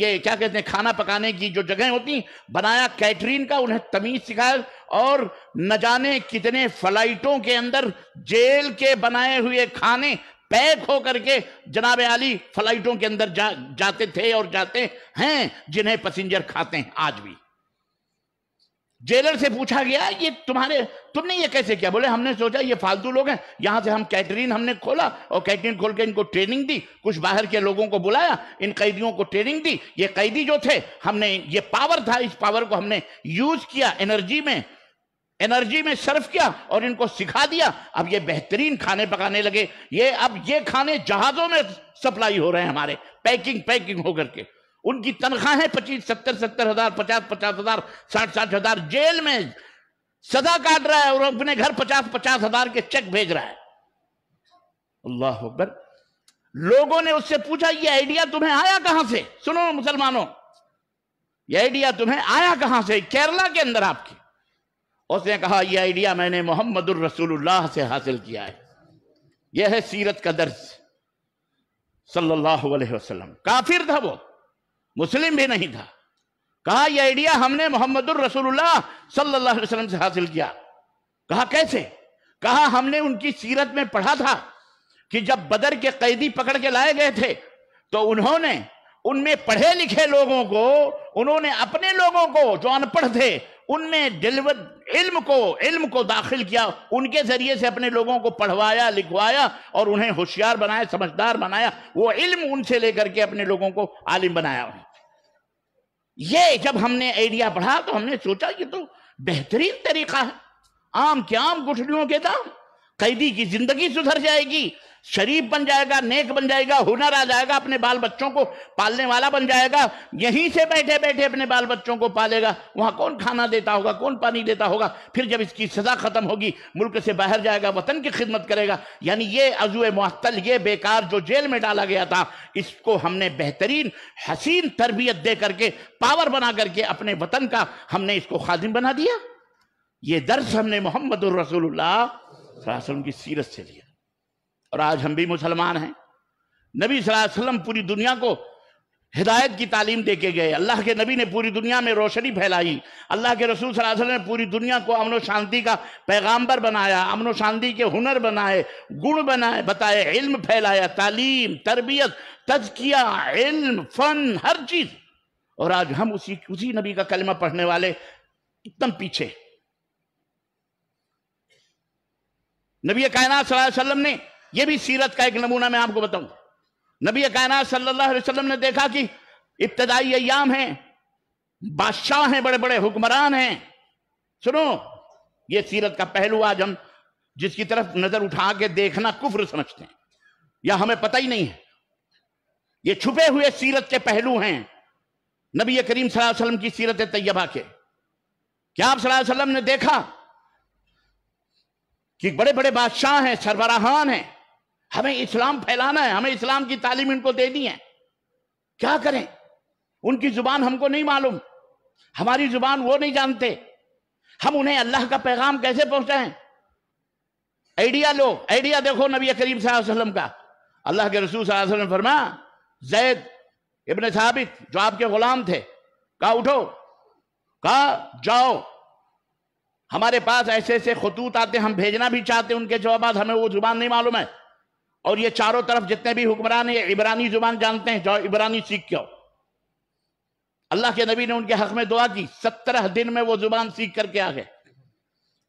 ये क्या कहते हैं खाना पकाने की जो जगह होती बनाया कैटरीन का उन्हें तमीज सिखाया और न जाने कितने फ्लाइटों के अंदर जेल के बनाए हुए खाने पैक होकर के जनाब आली फ्लाइटों के अंदर जा, जाते थे और जाते हैं जिन्हें पैसेंजर खाते हैं आज भी जेलर से पूछा गया ये तुम्हारे तुमने ये कैसे किया बोले हमने सोचा ये फालतू लोग हैं यहां से हम कैटरीन हमने खोला और कैटरीन खोल के इनको ट्रेनिंग दी कुछ बाहर के लोगों को बुलाया इन कैदियों को ट्रेनिंग दी ये कैदी जो थे हमने ये पावर था इस पावर को हमने यूज किया एनर्जी में एनर्जी में सर्व किया और इनको सिखा दिया अब ये बेहतरीन खाने पकाने लगे ये अब ये खाने जहाजों में सप्लाई हो रहे हैं हमारे पैकिंग पैकिंग होकर के उनकी है पच्चीस सत्तर सत्तर हजार पचास पचास हजार साठ साठ हजार जेल में सदा काट रहा है और अपने घर पचास पचास हजार के चेक भेज रहा है अल्लाह अकबर लोगों ने उससे पूछा ये आइडिया तुम्हें आया कहां से सुनो मुसलमानों ये आइडिया तुम्हें आया कहां से केरला के अंदर आपकी उसने कहा यह आइडिया मैंने मोहम्मद रसूलुल्लाह से हासिल किया है यह है सीरत का दर्ज सल्लल्लाहु अलैहि वसल्लम काफिर था वो मुस्लिम भी नहीं था कहा यह आइडिया हमने मोहम्मद रसूलुल्लाह सल्लल्लाहु अलैहि वसल्लम से हासिल किया कहा कैसे कहा हमने उनकी सीरत में पढ़ा था कि जब बदर के कैदी पकड़ के लाए गए थे तो उन्होंने उनमें पढ़े लिखे लोगों को उन्होंने अपने लोगों को जो अनपढ़ थे उनमें इल्म को इल्म को दाखिल किया उनके जरिए से अपने लोगों को पढ़वाया लिखवाया और उन्हें होशियार बनाया समझदार बनाया वो इल्म उनसे लेकर के अपने लोगों को आलिम बनाया ये जब हमने आइडिया पढ़ा तो हमने सोचा ये तो बेहतरीन तरीका है आम के आम गुठलियों के दाम कैदी की जिंदगी सुधर जाएगी शरीफ बन जाएगा नेक बन जाएगा हुनर आ जाएगा अपने बाल बच्चों को पालने वाला बन जाएगा यहीं से बैठे बैठे अपने बाल बच्चों को पालेगा वहां कौन खाना देता होगा कौन पानी देता होगा फिर जब इसकी सजा खत्म होगी मुल्क से बाहर जाएगा वतन की खिदमत करेगा यानी ये अजू मअतल ये बेकार जो जेल में डाला गया था इसको हमने बेहतरीन हसीन तरबियत दे करके पावर बना करके अपने वतन का हमने इसको खादिम बना दिया ये दर्श हमने मोहम्मद रसूलुल्लाह वसल्लम की सीरत से लिया और आज हम भी मुसलमान हैं नबी वसल्लम पूरी दुनिया को हिदायत की तालीम दे के गए अल्लाह के नबी ने पूरी दुनिया में रोशनी फैलाई अल्लाह के रसूल वसल्लम ने पूरी दुनिया को अमन शांति का पैगाम्बर बनाया अमन शांति के हुनर बनाए गुण बनाए बताए इल्म फैलाया तालीम तरबियत तजकिया इल्म फन हर चीज़ और आज हम उसी उसी नबी का कलमा पढ़ने वाले एकदम पीछे नबी कायनात वसल्लम ने यह भी सीरत का एक नमूना मैं आपको बताऊं नबी कायनात सल्लल्लाहु अलैहि वसल्लम ने देखा कि इब्तदाई अयाम है बादशाह हैं बड़े बड़े हुक्मरान हैं सुनो ये सीरत का पहलू आज हम जिसकी तरफ नजर उठा के देखना कुफ्र समझते हैं या हमें पता ही नहीं है ये छुपे हुए सीरत के पहलू हैं नबी करीम सल्लल्लाहु अलैहि वसल्लम की सीरत तैयबा के क्या आप सल्लल्लाहु अलैहि वसल्लम ने देखा कि बड़े बड़े बादशाह हैं सरबराहान हैं हमें इस्लाम फैलाना है हमें इस्लाम की तालीम इनको देनी है क्या करें उनकी जुबान हमको नहीं मालूम हमारी जुबान वो नहीं जानते हम उन्हें अल्लाह का पैगाम कैसे पहुंचाएं आइडिया लो आइडिया देखो नबी करीम वसल्लम का अल्लाह के रसूल वसल्लम ने फरमा जैद इबन साबित जो आपके गुलाम थे कहा उठो कहा जाओ हमारे पास ऐसे ऐसे खतूत आते हम भेजना भी चाहते उनके जवाब हमें वो जुबान नहीं मालूम है और ये चारों तरफ जितने भी हुक्मरान ये इबरानी जुबान जानते हैं जाओ इबरानी सीख के अल्लाह के नबी ने उनके हक में दुआ की सत्रह दिन में वो जुबान सीख करके आ गए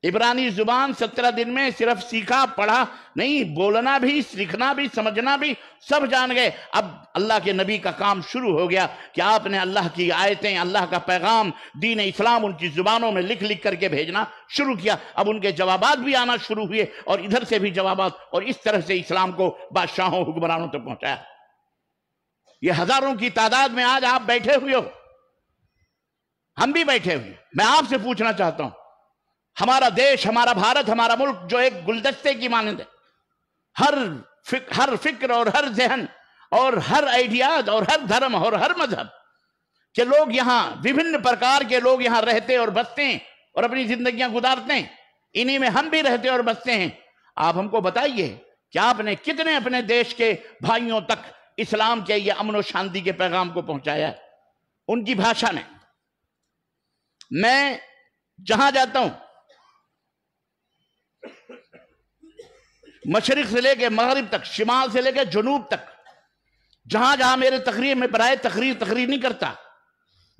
इबरानी जुबान सत्रह दिन में सिर्फ सीखा पढ़ा नहीं बोलना भी सीखना भी समझना भी सब जान गए अब अल्लाह के नबी का काम शुरू हो गया कि आपने अल्लाह की आयतें अल्लाह का पैगाम दीन इस्लाम उनकी जुबानों में लिख लिख करके भेजना शुरू किया अब उनके जवाब भी आना शुरू हुए और इधर से भी जवाब और इस तरह से इस्लाम को बादशाहों हुक्मरानों तक तो पहुंचाया ये हजारों की तादाद में आज आप बैठे हुए हो हम भी बैठे हुए मैं आपसे पूछना चाहता हूं हमारा देश हमारा भारत हमारा मुल्क जो एक गुलदस्ते की मानद है हर फिक, हर फिक्र और हर जहन और हर आइडियाज और हर धर्म और हर मजहब के लोग यहाँ विभिन्न प्रकार के लोग यहाँ रहते और बसते हैं और अपनी जिंदगियां गुजारते हैं इन्हीं में हम भी रहते और बसते हैं आप हमको बताइए कि आपने कितने अपने देश के भाइयों तक इस्लाम के ये अमन और शांति के पैगाम को पहुंचाया है उनकी भाषा में मैं जहां जाता हूं मशरक से लेके मगरब तक शिमाल से लेके जनूब तक जहां जहां मेरे तकरीर में बनाए तकरीर तकरीर नहीं करता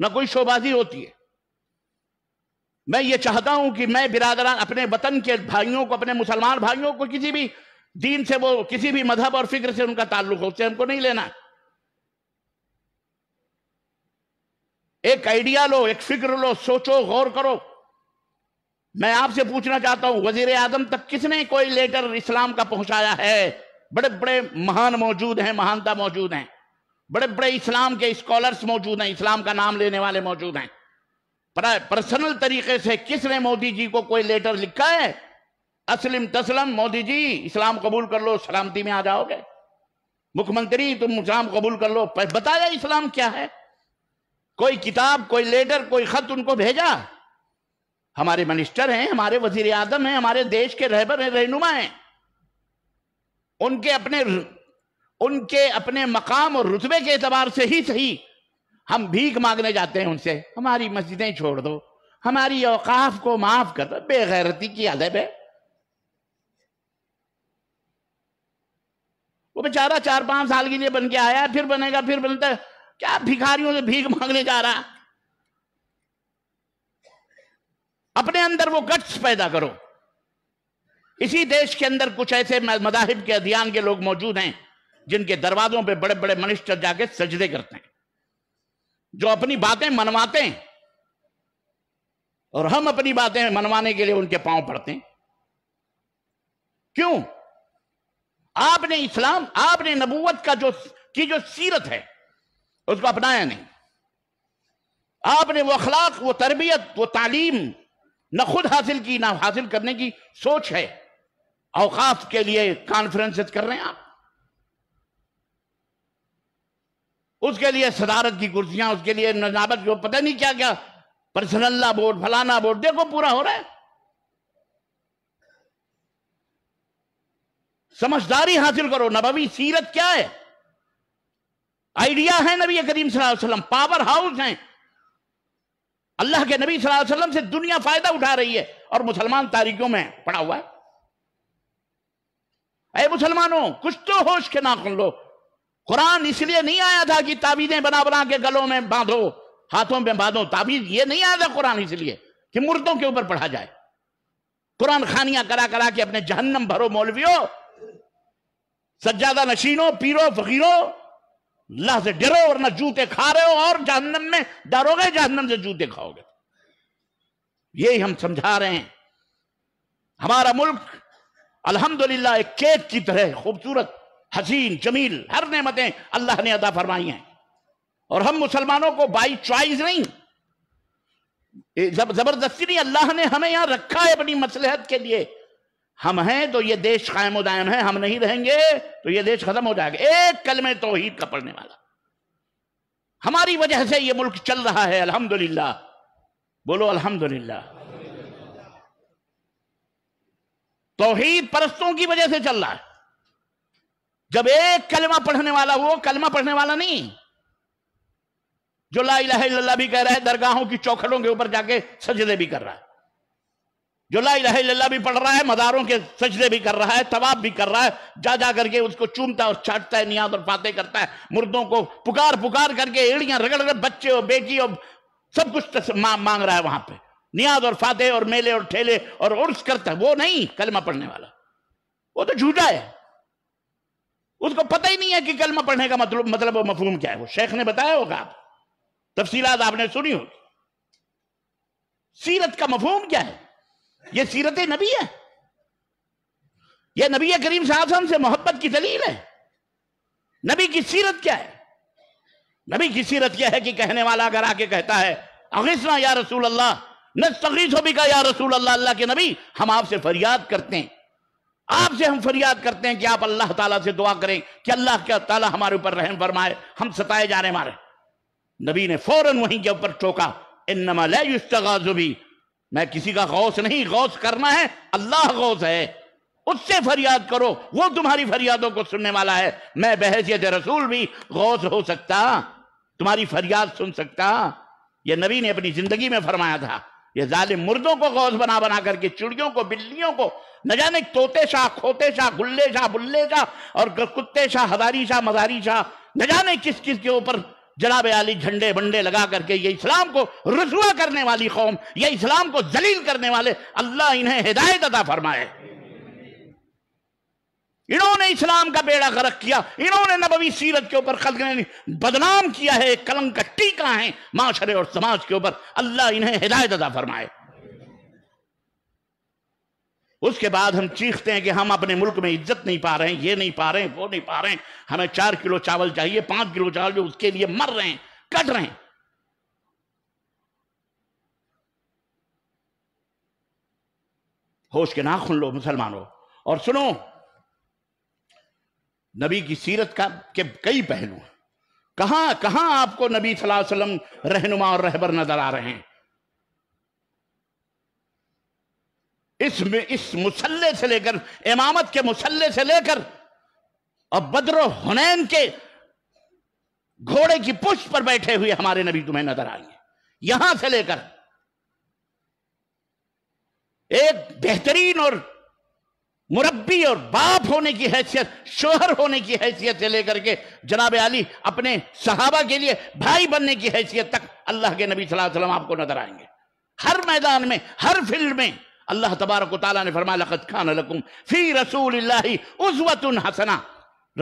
ना कोई शोबाजी होती है मैं ये चाहता हूं कि मैं बिरादरान अपने वतन के भाइयों को अपने मुसलमान भाइयों को किसी भी दीन से वो किसी भी मजहब और फिक्र से उनका ताल्लुक होते उससे हमको नहीं लेना एक आइडिया लो एक फिक्र लो सोचो गौर करो मैं आपसे पूछना चाहता हूं वजीर आजम तक किसने कोई लेटर इस्लाम का पहुंचाया है बड़े बड़े महान मौजूद हैं महानता मौजूद हैं बड़े बड़े इस्लाम के स्कॉलर्स मौजूद हैं इस्लाम का नाम लेने वाले मौजूद हैं पर्सनल तरीके से किसने मोदी जी को कोई लेटर लिखा है असलम तस्लम मोदी जी इस्लाम कबूल कर लो सलामती में आ जाओगे मुख्यमंत्री तुम इस्लाम कबूल कर लो बताया इस्लाम क्या है कोई किताब कोई लेटर कोई खत उनको भेजा हमारे मिनिस्टर हैं हमारे वजीर आजम हैं हमारे देश के रहबर हैं रहनुमा हैं उनके अपने उनके अपने मकाम और रुतबे के एतबार से ही सही हम भीख मांगने जाते हैं उनसे हमारी मस्जिदें छोड़ दो हमारी अवकाफ को माफ कर दो बेगैरती की अदब है वो बेचारा चार पांच साल के लिए बन के आया फिर बनेगा फिर बनता क्या भिखारियों से भीख मांगने जा रहा अपने अंदर वो गट्स पैदा करो इसी देश के अंदर कुछ ऐसे मदाहिब के अध्ययन के लोग मौजूद हैं जिनके दरवाजों पे बड़े बड़े मनिस्टर जाके सजदे करते हैं जो अपनी बातें मनवाते हैं और हम अपनी बातें मनवाने के लिए उनके पांव पड़ते हैं क्यों आपने इस्लाम आपने नबूवत का जो की जो सीरत है उसको अपनाया नहीं आपने वो अखलाक वो तरबियत वो तालीम ना खुद हासिल की ना हासिल करने की सोच है अवकाफ के लिए कॉन्फ्रेंसेस कर रहे हैं आप उसके लिए सदारत की कुर्सियां उसके लिए नजाबत को पता नहीं क्या क्या पर्सनल बोर्ड फलाना बोर्ड देखो पूरा हो रहा है समझदारी हासिल करो नबी सीरत क्या है आइडिया है नबी करीम सल्लल्लाहु अलैहि वसल्लम पावर हाउस हैं अल्लाह के नबी सल्लल्लाहु अलैहि वसल्लम से दुनिया फायदा उठा रही है और मुसलमान तारीखों में पड़ा हुआ है अरे मुसलमानों कुछ तो होश के नाखुन लो कुरान इसलिए नहीं आया था कि ताबीजें बना बना के गलों में बांधो हाथों में बांधो ताबीज ये नहीं आया था कुरान इसलिए कि मुर्दों के ऊपर पढ़ा जाए कुरान खानियां करा करा के अपने जहन्नम भरो मौलवियों सज्जादा नशीनों पीरों फकीरों अल्लाह से डरो वरना जूते खा रहे हो और जहन्नम में डरोगे जहन्नम से जूते खाओगे यही हम समझा रहे हैं हमारा मुल्क अल्हम्दुलिल्लाह एक केक की तरह खूबसूरत हसीन जमील हर नेमतें अल्लाह ने अदा फरमाई हैं और हम मुसलमानों को बाई चॉइस नहीं जबरदस्ती नहीं अल्लाह ने हमें यहां रखा है अपनी मसलहत के लिए हम हैं तो ये देश कायम उदायम है हम नहीं रहेंगे तो ये देश खत्म हो जाएगा एक कल में ही का पड़ने वाला हमारी वजह से ये मुल्क चल रहा है अल्हम्दुलिल्लाह बोलो अल्हम्दुलिल्लाह तोहीद परस्तों की वजह से चल रहा है जब एक कलमा पढ़ने वाला वो कलमा पढ़ने वाला नहीं जो ला इलाहा इल्लल्लाह भी कह रहा है दरगाहों की चौखटों के ऊपर जाके सजदे भी कर रहा है जो ला इला भी पढ़ रहा है मदारों के सजदे भी कर रहा है तवाब भी कर रहा है जा जा करके उसको चूमता और छाटता है नियाज और फाते करता है मुर्दों को पुकार पुकार करके एड़ियां रगड़ रगड़ बच्चे और बेटी और सब कुछ मा, मांग रहा है वहां पे नियाज और फाते और मेले और ठेले और उर्स करता है वो नहीं कलमा पढ़ने वाला वो तो झूठा है उसको पता ही नहीं है कि कलमा पढ़ने का मतलब मतलब मफहूम क्या है वो शेख ने बताया होगा आप तफसीलात आपने सुनी होगी सीरत का मफहूम क्या है ये सीरत नबी है ये नबी करीम साहब से मोहब्बत की दलील है नबी की सीरत क्या है नबी की सीरत यह है कि कहने वाला अगर आके कहता है अगिसना या रसूल अल्लाह न तगीस हो भी का या रसूल अल्लाह अल्लाह के नबी हम आपसे फरियाद करते हैं आपसे हम फरियाद करते हैं कि आप अल्लाह ताला से दुआ करें कि अल्लाह का ताला हमारे ऊपर रहम फरमाए हम सताए जा रहे हमारे नबी ने फौरन वहीं के ऊपर टोका इन नमाजुबी मैं किसी का गौस नहीं गौस करना है अल्लाह गौस है उससे फरियाद करो वो तुम्हारी फरियादों को सुनने वाला है मैं बहसियत रसूल भी गौस हो सकता तुम्हारी फरियाद सुन सकता यह नबी ने अपनी जिंदगी में फरमाया था यह जालिम मुर्दों को गौस बना बना करके चिड़ियों को बिल्लियों को न जाने तोते शाह खोते शाह गुल्ले शाह बुल्ले शाह और कुत्ते शाह हजारी शाह मजारी शाह न जाने किस किस के ऊपर जनाब अली झंडे बंडे लगा करके ये इस्लाम को रसुआ करने वाली कौम ये इस्लाम को जलील करने वाले अल्लाह इन्हें हिदायत अदा फरमाए इन्होंने इस्लाम का बेड़ा गर्क किया इन्होंने नबवी सीरत के ऊपर खल बदनाम किया है कलंक का टीका है माशरे और समाज के ऊपर अल्लाह इन्हें हिदायत अदा फरमाए उसके बाद हम चीखते हैं कि हम अपने मुल्क में इज्जत नहीं पा रहे हैं ये नहीं पा रहे हैं वो नहीं पा रहे हैं हमें चार किलो चावल चाहिए पांच किलो चावल जो उसके लिए मर रहे हैं कट रहे हैं होश के नाखुन लो मुसलमानों और सुनो नबी की सीरत का के कई पहलू कहां कहां आपको नबी सल्लल्लाहु अलैहि वसल्लम रहनुमा और रहबर नजर आ रहे हैं इसमें इस मुसल्ले से लेकर इमामत के मुसल्ले से लेकर और बद्र हुनैन के घोड़े की पुष्ट पर बैठे हुए हमारे नबी तुम्हें नजर आएंगे यहां से लेकर एक बेहतरीन और मुरब्बी और बाप होने की हैसियत शोहर होने की हैसियत से लेकर के जनाब अली अपने सहाबा के लिए भाई बनने की हैसियत तक अल्लाह के नबी सल्लल्लाहु अलैहि वसल्लम आपको नजर आएंगे हर मैदान में हर फील्ड में अल्लाह तबारक ने फरमाया खान लकुम फी रसूल उजवतुन हसना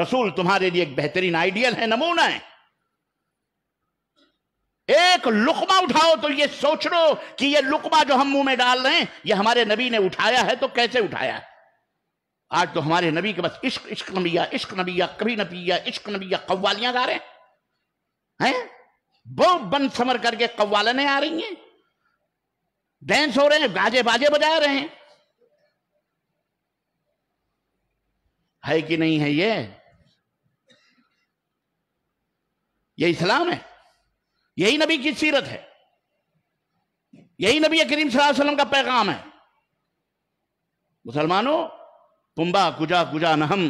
रसूल तुम्हारे लिए एक बेहतरीन आइडियल है नमूना है एक लुकमा उठाओ तो ये सोच लो कि ये लुकमा जो हम मुंह में डाल रहे हैं ये हमारे नबी ने उठाया है तो कैसे उठाया है आज तो हमारे नबी के बस इश्क इश्क नबिया इश्क नबिया कभी नबिया इश्क नबिया कव्वालियां गा रहे हैं बहुत बन समर करके कव्वालने आ रही हैं डांस हो रहे हैं गाजे बाजे बजा रहे हैं है कि नहीं है ये ये इस्लाम है यही नबी की सीरत है यही नबी करीम वसल्लम का पैगाम है मुसलमानों तुम्बा कुजा कुजा नहम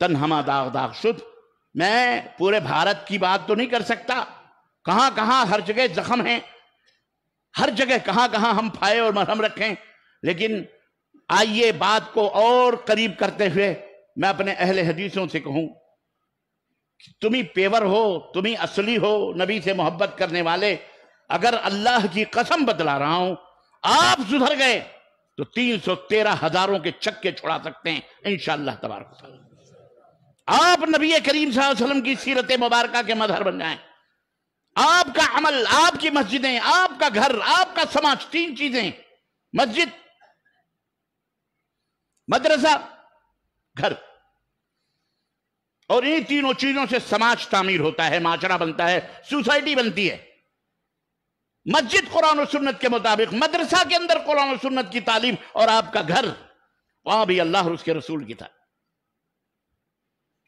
तन हमा दाग दाग शुद्ध मैं पूरे भारत की बात तो नहीं कर सकता कहां कहां हर जगह जख्म है हर जगह कहां कहां हम फाये और मरहम रखें लेकिन आइए बात को और करीब करते हुए मैं अपने अहले हदीसों से कहूं तुम ही पेवर हो तुम ही असली हो नबी से मोहब्बत करने वाले अगर अल्लाह की कसम बतला रहा हूं आप सुधर गए तो तीन सौ तेरह हजारों के चक्के छुड़ा सकते हैं इनशाला तबारक आप नबी करीम साहब की सीरत मुबारक के मजहर बन जाए आपका अमल आपकी मस्जिदें आपका घर आपका समाज तीन चीजें मस्जिद मदरसा घर और इन तीनों चीजों से समाज तामीर होता है माचरा बनता है सोसाइटी बनती है मस्जिद कुरान और सुन्नत के मुताबिक मदरसा के अंदर कुरान और सुन्नत की तालीम और आपका घर वहां भी अल्लाह और उसके रसूल की था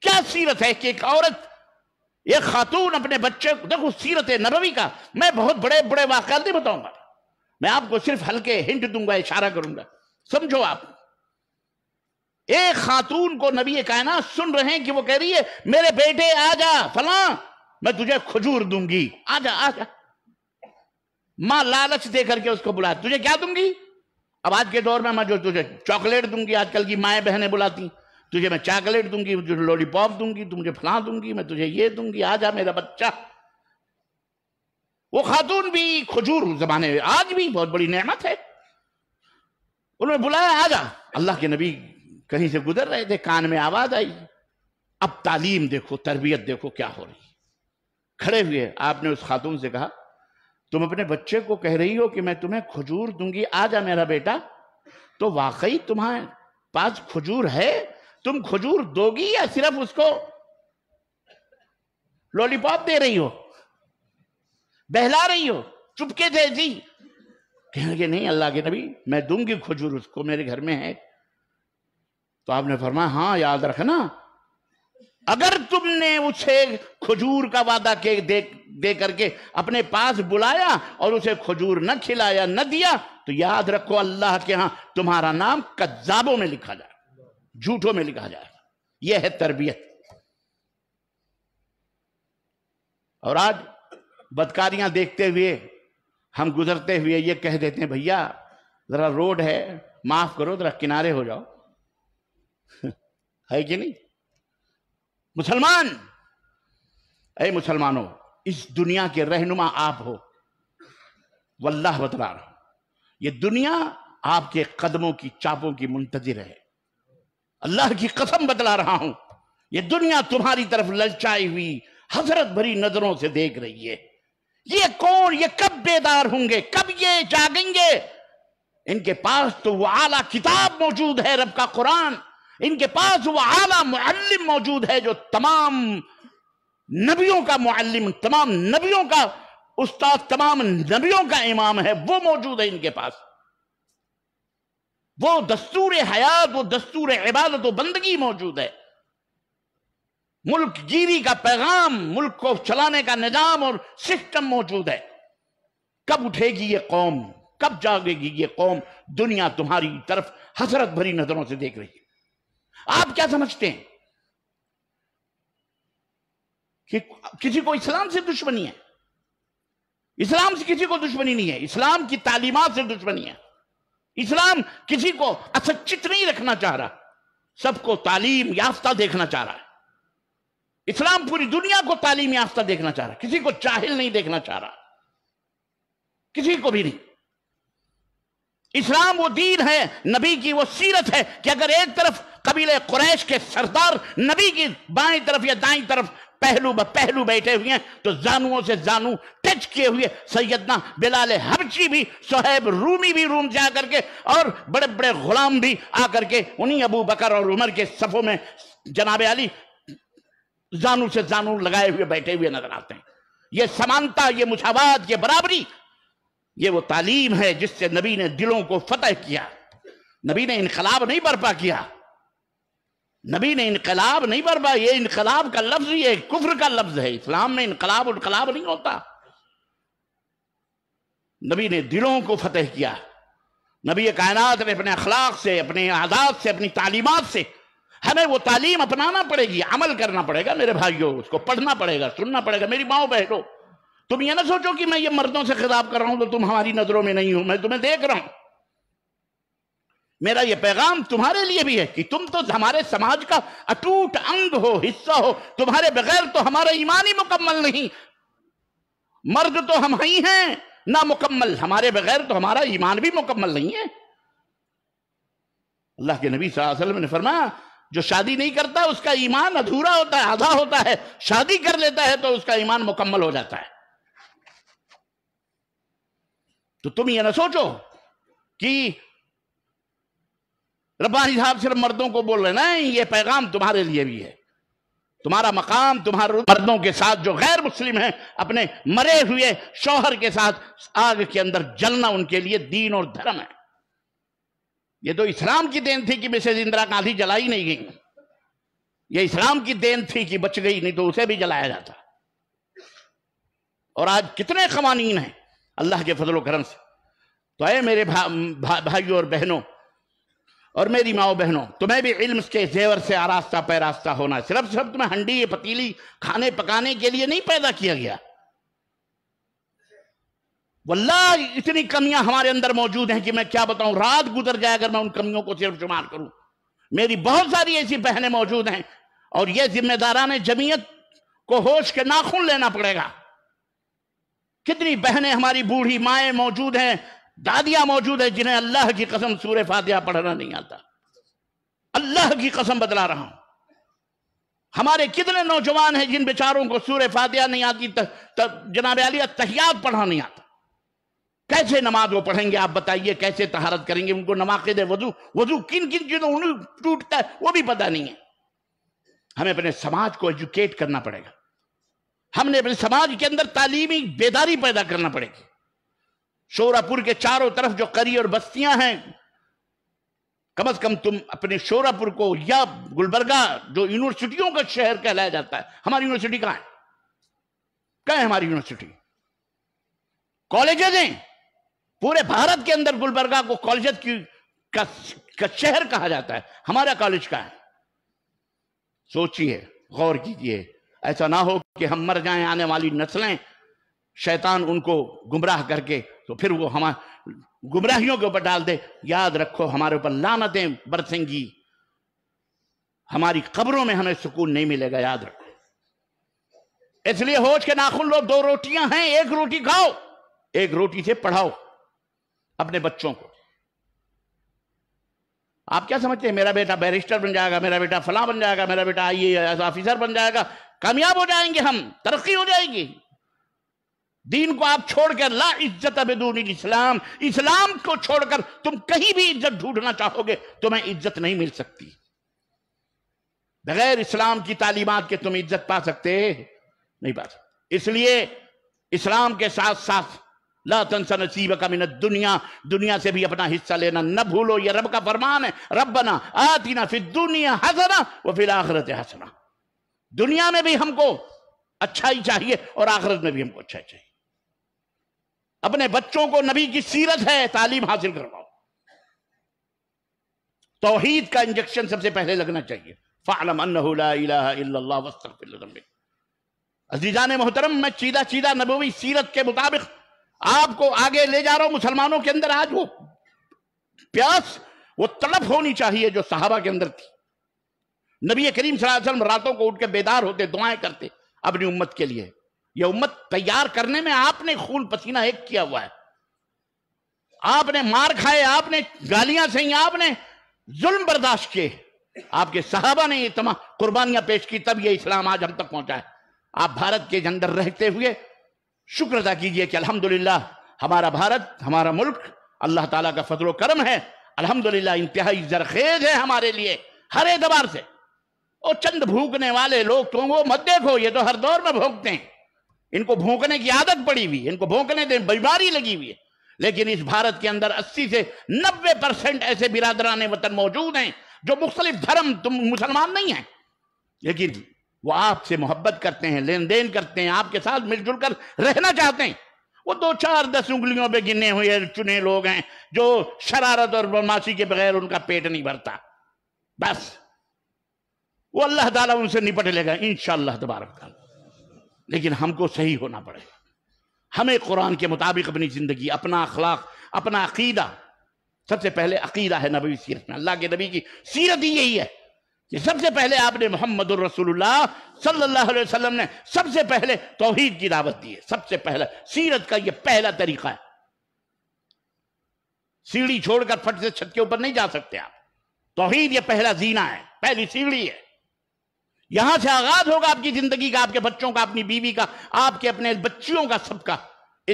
क्या सीरत है कि एक औरत ये खातून अपने बच्चे देखो सीरत नबवी का मैं बहुत बड़े बड़े वाकत नहीं बताऊंगा मैं आपको सिर्फ हल्के हिंट दूंगा इशारा करूंगा समझो आप एक खातून को नबी कायना सुन रहे हैं कि वो कह रही है मेरे बेटे आ जा फला मैं तुझे खजूर दूंगी आ जा आ जा मां लालच दे करके उसको बुला तुझे क्या दूंगी अब आज के दौर में मैं जो तुझे चॉकलेट दूंगी आजकल की माए बहनें बुलाती तुझे मैं चॉकलेट दूंगी तुझे लॉलीपॉप दूंगी तुझे फला दूंगी मैं तुझे ये दूंगी आ जा मेरा बच्चा वो खातून भी खजूर जमाने में आज भी बहुत बड़ी नेमत है उन्होंने बुलाया आ जा अल्लाह के नबी कहीं से गुजर रहे थे कान में आवाज आई अब तालीम देखो तरबियत देखो क्या हो रही खड़े हुए आपने उस खातून से कहा तुम अपने बच्चे को कह रही हो कि मैं तुम्हें खजूर दूंगी आ जा मेरा बेटा तो वाकई तुम्हारे पास खजूर है तुम खजूर दोगी या सिर्फ उसको लॉलीपॉप दे रही हो बहला रही हो चुपके थे जी कहने के नहीं अल्लाह के नबी मैं दूंगी खजूर उसको मेरे घर में है तो आपने फरमाया हाँ याद रखना अगर तुमने उसे खजूर का वादा के दे, दे करके अपने पास बुलाया और उसे खजूर न खिलाया न दिया तो याद रखो अल्लाह के यहां तुम्हारा नाम कज्जाबों में लिखा जाए झूठों में लिखा जाएगा यह है तरबियत और आज बदकारियां देखते हुए हम गुजरते हुए ये कह देते हैं भैया जरा रोड है माफ करो जरा किनारे हो जाओ (laughs) है कि नहीं मुसलमान अरे मुसलमानों इस दुनिया के रहनुमा आप हो वल्लाह बतला ये दुनिया आपके कदमों की चापों की मुंतजर है अल्लाह की कसम बतला रहा हूं ये दुनिया तुम्हारी तरफ ललचाई हुई हजरत भरी नजरों से देख रही है ये कौन ये कब बेदार होंगे कब ये जागेंगे इनके पास तो वो आला किताब मौजूद है रब का कुरान इनके पास वो आला मुअल्लिम मौजूद है जो तमाम नबियों का मुअल्लिम तमाम नबियों का उस्ताद तमाम नबियों का इमाम है वो मौजूद है इनके पास वो दस्तूर हयात वो दस्तूर इबादत व बंदगी मौजूद है मुल्क गिरी का पैगाम मुल्क को चलाने का निजाम और सिस्टम मौजूद है कब उठेगी ये कौम कब जागेगी ये कौम दुनिया तुम्हारी तरफ हसरत भरी नजरों से देख रही है आप क्या समझते हैं कि किसी को इस्लाम से दुश्मनी है इस्लाम से किसी को दुश्मनी नहीं है इस्लाम की तालीमत से दुश्मनी है इस्लाम किसी को असचित नहीं रखना चाह रहा सबको तालीम याफ्ता देखना चाह रहा है इस्लाम पूरी दुनिया को तालीम याफ्ता देखना चाह रहा है किसी को चाहिल नहीं देखना चाह रहा किसी को भी नहीं इस्लाम वो दीन है नबी की वो सीरत है कि अगर एक तरफ कबीले कुरैश के सरदार नबी की बाई तरफ या दाई तरफ पहलू ब पहलू बैठे हुए हैं तो जानुओं से जानू टच किए हुए सैदना बिलाल हबची भी सोहेब रूमी भी रूम जा करके और बड़े बड़े गुलाम भी आकर के उन्हीं अबू बकर और उमर के सफ़ों में जनाब अली जानू से जानू लगाए हुए बैठे हुए नजर आते हैं ये समानता ये मुशावाद ये बराबरी ये वो तालीम है जिससे नबी ने दिलों को फतेह किया नबी ने इनकलाब नहीं बर्पा किया नबी ने इनकलाब नहीं बरबा ये इनकलाब का लफ्ज है कुफर का लफ्ज है इस्लाम में इनकलाब उनकलाब नहीं होता नबी ने दिलों को फतेह किया नबी कायनात ने अपने अखलाक से अपने आजाद से अपनी तालीमत से हमें वो तालीम अपनाना पड़ेगी अमल करना पड़ेगा मेरे भाइयों उसको पढ़ना पड़ेगा सुनना पड़ेगा मेरी माओ बहनों तुम ये ना सोचो कि मैं ये मर्दों से खिताब कर रहा हूं तो तुम हमारी नजरों में नहीं हो मैं तुम्हें देख रहा हूं मेरा यह पैगाम तुम्हारे लिए भी है कि तुम तो हमारे समाज का अटूट अंग हो हिस्सा हो तुम्हारे बगैर तो हमारा ईमान ही मुकम्मल नहीं मर्द तो हम ही हैं ना मुकम्मल हमारे बगैर तो हमारा ईमान भी मुकम्मल नहीं है अल्लाह के नबी वसल्लम ने फरमाया जो शादी नहीं करता उसका ईमान अधूरा होता है आधा होता है शादी कर लेता है तो उसका ईमान मुकम्मल हो जाता है तो तुम यह ना सोचो कि रब्बानी साहब सिर्फ मर्दों को बोल रहे नहीं ये पैगाम तुम्हारे लिए भी है तुम्हारा मकाम तुम्हारे मर्दों के साथ जो गैर मुस्लिम हैं अपने मरे हुए शौहर के साथ आग के अंदर जलना उनके लिए दीन और धर्म है ये तो इस्लाम की देन थी कि मिसेज इंदिरा गांधी जलाई नहीं गई ये इस्लाम की देन थी कि बच गई नहीं तो उसे भी जलाया जाता और आज कितने कवानीन हैं अल्लाह के फजलो करम से तो आए मेरे भा, भा, भाइयों और बहनों और मेरी माओ बहनों तुम्हें भी इल्म के जेवर से आरास्ता पैरास्ता होना सिर्फ सिर्फ तुम्हें हंडी ये पतीली खाने पकाने के लिए नहीं पैदा किया गया वल्ला इतनी कमियां हमारे अंदर मौजूद हैं कि मैं क्या बताऊं रात गुजर जाए अगर मैं उन कमियों को सिर्फ शुमार करूं मेरी बहुत सारी ऐसी बहनें मौजूद हैं और यह जिम्मेदारान जमीयत को होश के नाखून लेना पड़ेगा कितनी बहनें हमारी बूढ़ी माए मौजूद हैं दादियां मौजूद है जिन्हें अल्लाह की कसम सूर्य फातिहा पढ़ना नहीं आता अल्लाह की कसम बदला रहा हूं हमारे कितने नौजवान हैं जिन बेचारों को सूर्य फातिहा नहीं आती जनाब अली तहियात पढ़ा नहीं आता कैसे नमाज वो पढ़ेंगे आप बताइए कैसे तहारत करेंगे उनको नमाकद वजू वजू किन किन चीजों उन्हें टूटता है वो भी पता नहीं है हमें अपने समाज को एजुकेट करना पड़ेगा हमने अपने समाज के अंदर तालीमी बेदारी पैदा करना पड़ेगी शोरापुर के चारों तरफ जो करी और बस्तियां हैं कम अज कम तुम अपने शोरापुर को या गुलबर्गा जो यूनिवर्सिटियों का शहर कहलाया जाता है हमारी यूनिवर्सिटी कहां है क्या है हमारी यूनिवर्सिटी कॉलेजेज हैं पूरे भारत के अंदर गुलबर्गा को कॉलेज की का, का शहर कहा जाता है हमारा कॉलेज कहा है सोचिए गौर कीजिए ऐसा ना हो कि हम मर जाएं आने वाली नस्लें शैतान उनको गुमराह करके तो फिर वो हमारे गुमराहियों के ऊपर डाल दे याद रखो हमारे ऊपर लानतें बरसेंगी हमारी कब्रों में हमें सुकून नहीं मिलेगा याद रखो इसलिए होश के नाखुन लोग दो रोटियां हैं एक रोटी खाओ एक रोटी से पढ़ाओ अपने बच्चों को आप क्या समझते हैं मेरा बेटा बैरिस्टर बन जाएगा मेरा बेटा फला बन जाएगा मेरा बेटा आई ऑफिसर बन जाएगा कामयाब हो जाएंगे हम तरक्की हो जाएगी दीन को आप छोड़कर ला इज्जत बेदून इस्लाम इस्लाम को छोड़कर तुम कहीं भी इज्जत ढूंढना चाहोगे तुम्हें इज्जत नहीं मिल सकती बगैर इस्लाम की तालीमत के तुम इज्जत पा सकते नहीं पा सकते इसलिए इस्लाम के साथ साथ लतन सा नसीब का मिनत दुनिया दुनिया से भी अपना हिस्सा लेना न भूलो ये रब का फरमान है रब बना आती ना फिर दुनिया हंसना व फिर आखरत हंसना दुनिया में भी हमको अच्छा ही चाहिए और आखरत में भी हमको अच्छा ही चाहिए अपने बच्चों को नबी की सीरत है तालीम हासिल करवाओ तोहीद का इंजेक्शन सबसे पहले लगना चाहिए फ़ालम अजीजा ने मोहतरम मैं चीदा चीदा नबोवी सीरत के मुताबिक आपको आगे ले जा रहा हूं मुसलमानों के अंदर आज वो प्यास वो तड़प होनी चाहिए जो साहबा के अंदर थी नबी करीम सलाम रातों को उठ के बेदार होते दुआएं करते अपनी उम्मत के लिए यह उम्मत तैयार करने में आपने खून पसीना एक किया हुआ है आपने मार खाए आपने गालियां सही आपने जुल्म बर्दाश्त किए आपके साहबा ने ये तमाम कुर्बानियां पेश की तब ये इस्लाम आज हम तक पहुंचा है आप भारत के अंदर रहते हुए शुक्र अदा कीजिए कि अल्हम्दुलिल्लाह हमारा भारत हमारा मुल्क अल्लाह ताला का फजलो करम है अल्हम्दुलिल्लाह इंतहाई जरखेज है हमारे लिए हर एतबार से और चंद भूखने वाले लोग तो वो मत देखो ये तो हर दौर में भोगते हैं इनको भोंकने की आदत पड़ी हुई इनको भोंकने दे बीमारी लगी हुई है लेकिन इस भारत के अंदर 80 से 90 परसेंट ऐसे बिरादरान वतन मौजूद हैं जो मुख्तलिफ धर्म तुम मुसलमान नहीं हैं लेकिन वो आपसे मोहब्बत करते हैं लेन देन करते हैं आपके साथ मिलजुल कर रहना चाहते हैं वो दो चार दस उंगलियों पे गिने हुए चुने लोग हैं जो शरारत और बदमाशी के बगैर उनका पेट नहीं भरता बस वो अल्लाह ताला उनसे निपट लेगा इन तबारक लेकिन हमको सही होना पड़ेगा हमें कुरान के मुताबिक अपनी ज़िंदगी अपना अखलाक अपना अकीदा सबसे पहले अकीदा है नबी सीरत में अल्लाह के नबी की सीरत ही यही है कि सबसे पहले आपने मोहम्मद ने सबसे पहले तोहहीद की दावत दी है सबसे पहले सीरत का यह पहला तरीका है सीढ़ी छोड़कर फट से छत के ऊपर नहीं जा सकते आप तोहहीद यह पहला जीना है पहली सीढ़ी है यहां से आगाज होगा आपकी जिंदगी का आपके बच्चों का अपनी बीवी का आपके अपने बच्चियों का सबका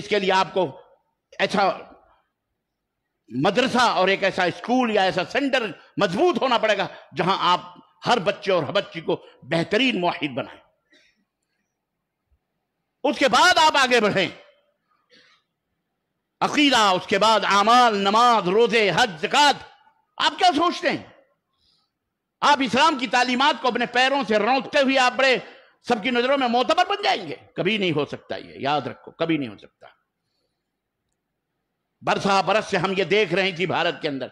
इसके लिए आपको ऐसा मदरसा और एक ऐसा स्कूल या ऐसा सेंटर मजबूत होना पड़ेगा जहां आप हर बच्चे और हर बच्ची को बेहतरीन मुहिद बनाए उसके बाद आप आगे बढ़ें अकीदा उसके बाद आमाल नमाज रोजे हज जक़ात आप क्या सोचते हैं आप इस्लाम की तालीमत को अपने पैरों से रोकते हुए आप बड़े सबकी नजरों में मोतबर बन जाएंगे कभी नहीं हो सकता ये याद रखो कभी नहीं हो सकता बरसा बरस से हम ये देख रहे हैं जी भारत के अंदर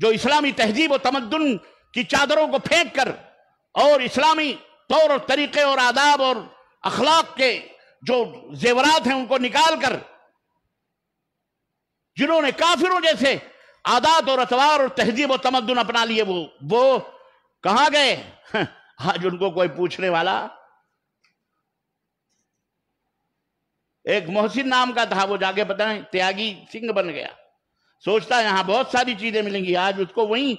जो इस्लामी तहजीब और तमद्दन की चादरों को फेंक कर और इस्लामी तौर और तरीके और आदाब और अखलाक के जो जेवरात हैं उनको निकाल कर जिन्होंने काफिरों जैसे आदात और अतवार और तहजीब और तमदन अपना लिए वो वो कहा गए आज उनको कोई पूछने वाला एक मोहसिन नाम का था वो जाके पता त्यागी सिंह बन गया सोचता है यहां बहुत सारी चीजें मिलेंगी आज उसको वही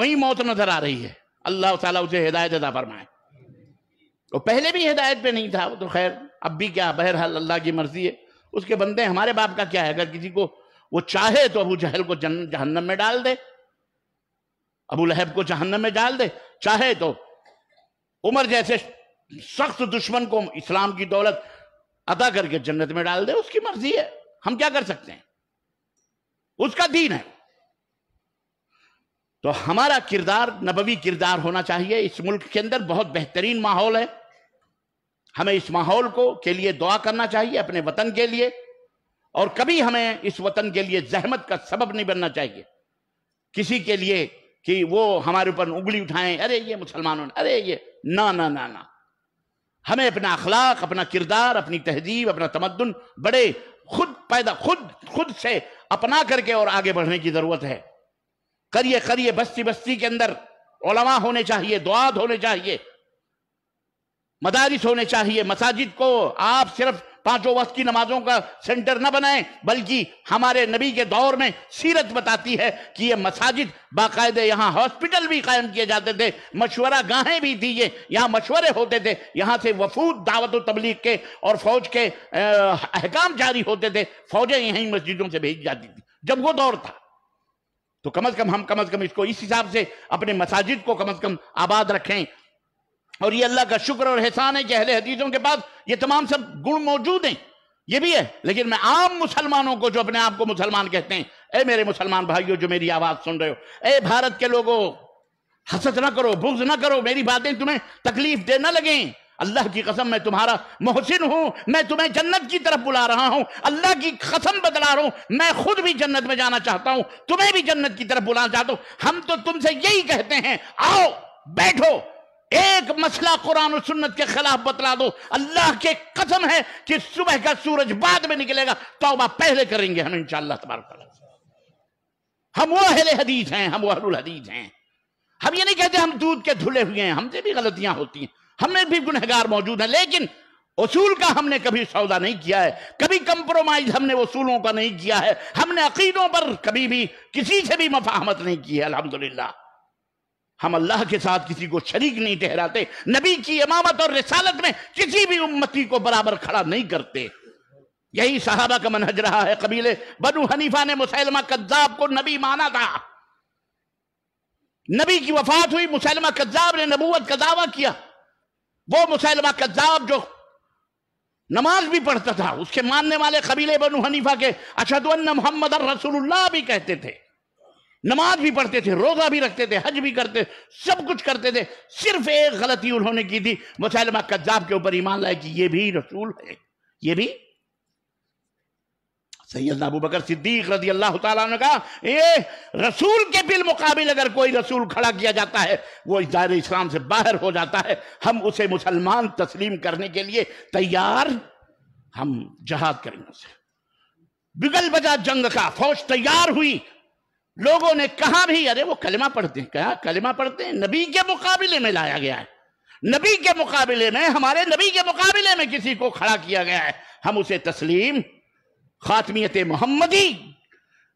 वही मौत नजर आ रही है अल्लाह ताला उसे हिदायत अदा फरमाए वो पहले भी हिदायत पे नहीं था वो तो खैर अब भी क्या बहरहाल अल्लाह की मर्जी है उसके बंदे हमारे बाप का क्या है अगर किसी को वो चाहे तो अबू जहल को जन, जहन्नम में डाल दे अबू लहब को जहन्नम में डाल दे चाहे तो उमर जैसे सख्त दुश्मन को इस्लाम की दौलत अदा करके जन्नत में डाल दे उसकी मर्जी है हम क्या कर सकते हैं उसका दीन है तो हमारा किरदार नबवी किरदार होना चाहिए इस मुल्क के अंदर बहुत बेहतरीन माहौल है हमें इस माहौल को के लिए दुआ करना चाहिए अपने वतन के लिए और कभी हमें इस वतन के लिए जहमत का सबब नहीं बनना चाहिए किसी के लिए कि वो हमारे ऊपर उंगली उठाएं अरे ये मुसलमानों ने अरे ये ना ना ना ना हमें अपना अखलाक अपना किरदार अपनी तहजीब अपना तमदन बड़े खुद पैदा खुद खुद से अपना करके और आगे बढ़ने की जरूरत है करिए करिए बस्ती बस्ती के अंदर ओलमा होने चाहिए दुआद होने चाहिए मदारिस होने चाहिए मसाजिद को आप सिर्फ पांचों वक्त की नमाजों का सेंटर न बनाए बल्कि हमारे नबी के दौर में सीरत बताती है कि ये मसाजिद बाकायदे यहाँ हॉस्पिटल भी कायम किए जाते थे मशवरा गाहें भी थी ये यहाँ मशवरे होते थे यहाँ से वफूद दावत तबलीग के और फौज के अहकाम जारी होते थे फौजें यहीं मस्जिदों से भेजी जाती थी जब वो दौर था तो कम अज कम हम कम अज कम इसको इस हिसाब से अपने मसाजिद को कम अज कम आबाद रखें और ये अल्लाह का शुक्र और एहसान है कि अहले हदीसों के पास ये तमाम सब गुण मौजूद हैं ये भी है लेकिन मैं आम मुसलमानों को जो अपने आप को मुसलमान कहते हैं ए मेरे मुसलमान भाइयों जो मेरी आवाज सुन रहे हो ए भारत के लोगों हसत ना करो बुग्ज ना करो मेरी बातें तुम्हें तकलीफ दे ना लगे अल्लाह की कसम मैं तुम्हारा मोहसिन हूं मैं तुम्हें जन्नत की तरफ बुला रहा हूं अल्लाह की कसम बदला रहा हूं मैं खुद भी जन्नत में जाना चाहता हूं तुम्हें भी जन्नत की तरफ बुलाना चाहता हूं हम तो तुमसे यही कहते हैं आओ बैठो एक मसला कुरान और सुन्नत के खिलाफ बतला दो अल्लाह के कसम है कि सुबह का सूरज बाद में निकलेगा तौबा पहले करेंगे हम इंशाला तबारक हम वो अहले हदीस हैं हम वो अहल हदीस हैं हम ये नहीं कहते हम दूध के धुले हुए हैं हमसे भी गलतियां होती हैं हमने भी गुनहगार मौजूद हैं लेकिन उसूल का हमने कभी सौदा नहीं किया है कभी कंप्रोमाइज हमने उसूलों का नहीं किया है हमने अकीदों पर कभी भी किसी से भी मफाहमत नहीं की है अलहमदुल्ला हम अल्लाह के साथ किसी को शरीक नहीं ठहराते नबी की इमामत और रिसालत में किसी भी उम्मती को बराबर खड़ा नहीं करते यही साहबा का मनहज रहा है कबीले बनु हनीफा ने मुसलमा कज्जाब को नबी माना था नबी की वफात हुई मुसलमा कज्जाब ने नबूवत का दावा किया वो मुसलमा कज्जाब जो नमाज भी पढ़ता था उसके मानने वाले कबीले बनु हनीफा के अशद मोहम्मद रसूलुल्लाह भी कहते थे नमाज भी पढ़ते थे रोजा भी रखते थे हज भी करते सब कुछ करते थे सिर्फ एक गलती उन्होंने की थी मुसलमा कज्जाब के ऊपर ईमान लाए कि ये भी रसूल है ये भी सैयद अबू बकर सिद्दीक रजी अल्लाह ने कहा ये रसूल के बिल मुकाबिल अगर कोई रसूल खड़ा किया जाता है वो इस दायरे इस्लाम से बाहर हो जाता है हम उसे मुसलमान तस्लीम करने के लिए तैयार हम जहाद करेंगे उसे बिगल बजा जंग का फौज तैयार हुई लोगों ने कहा भी अरे वो कलमा पढ़ते हैं क्या कलमा पढ़ते हैं नबी के मुकाबले में लाया गया है नबी के मुकाबले में हमारे नबी के मुकाबले में किसी को खड़ा किया गया है हम उसे तस्लीम खात्मियत मोहम्मदी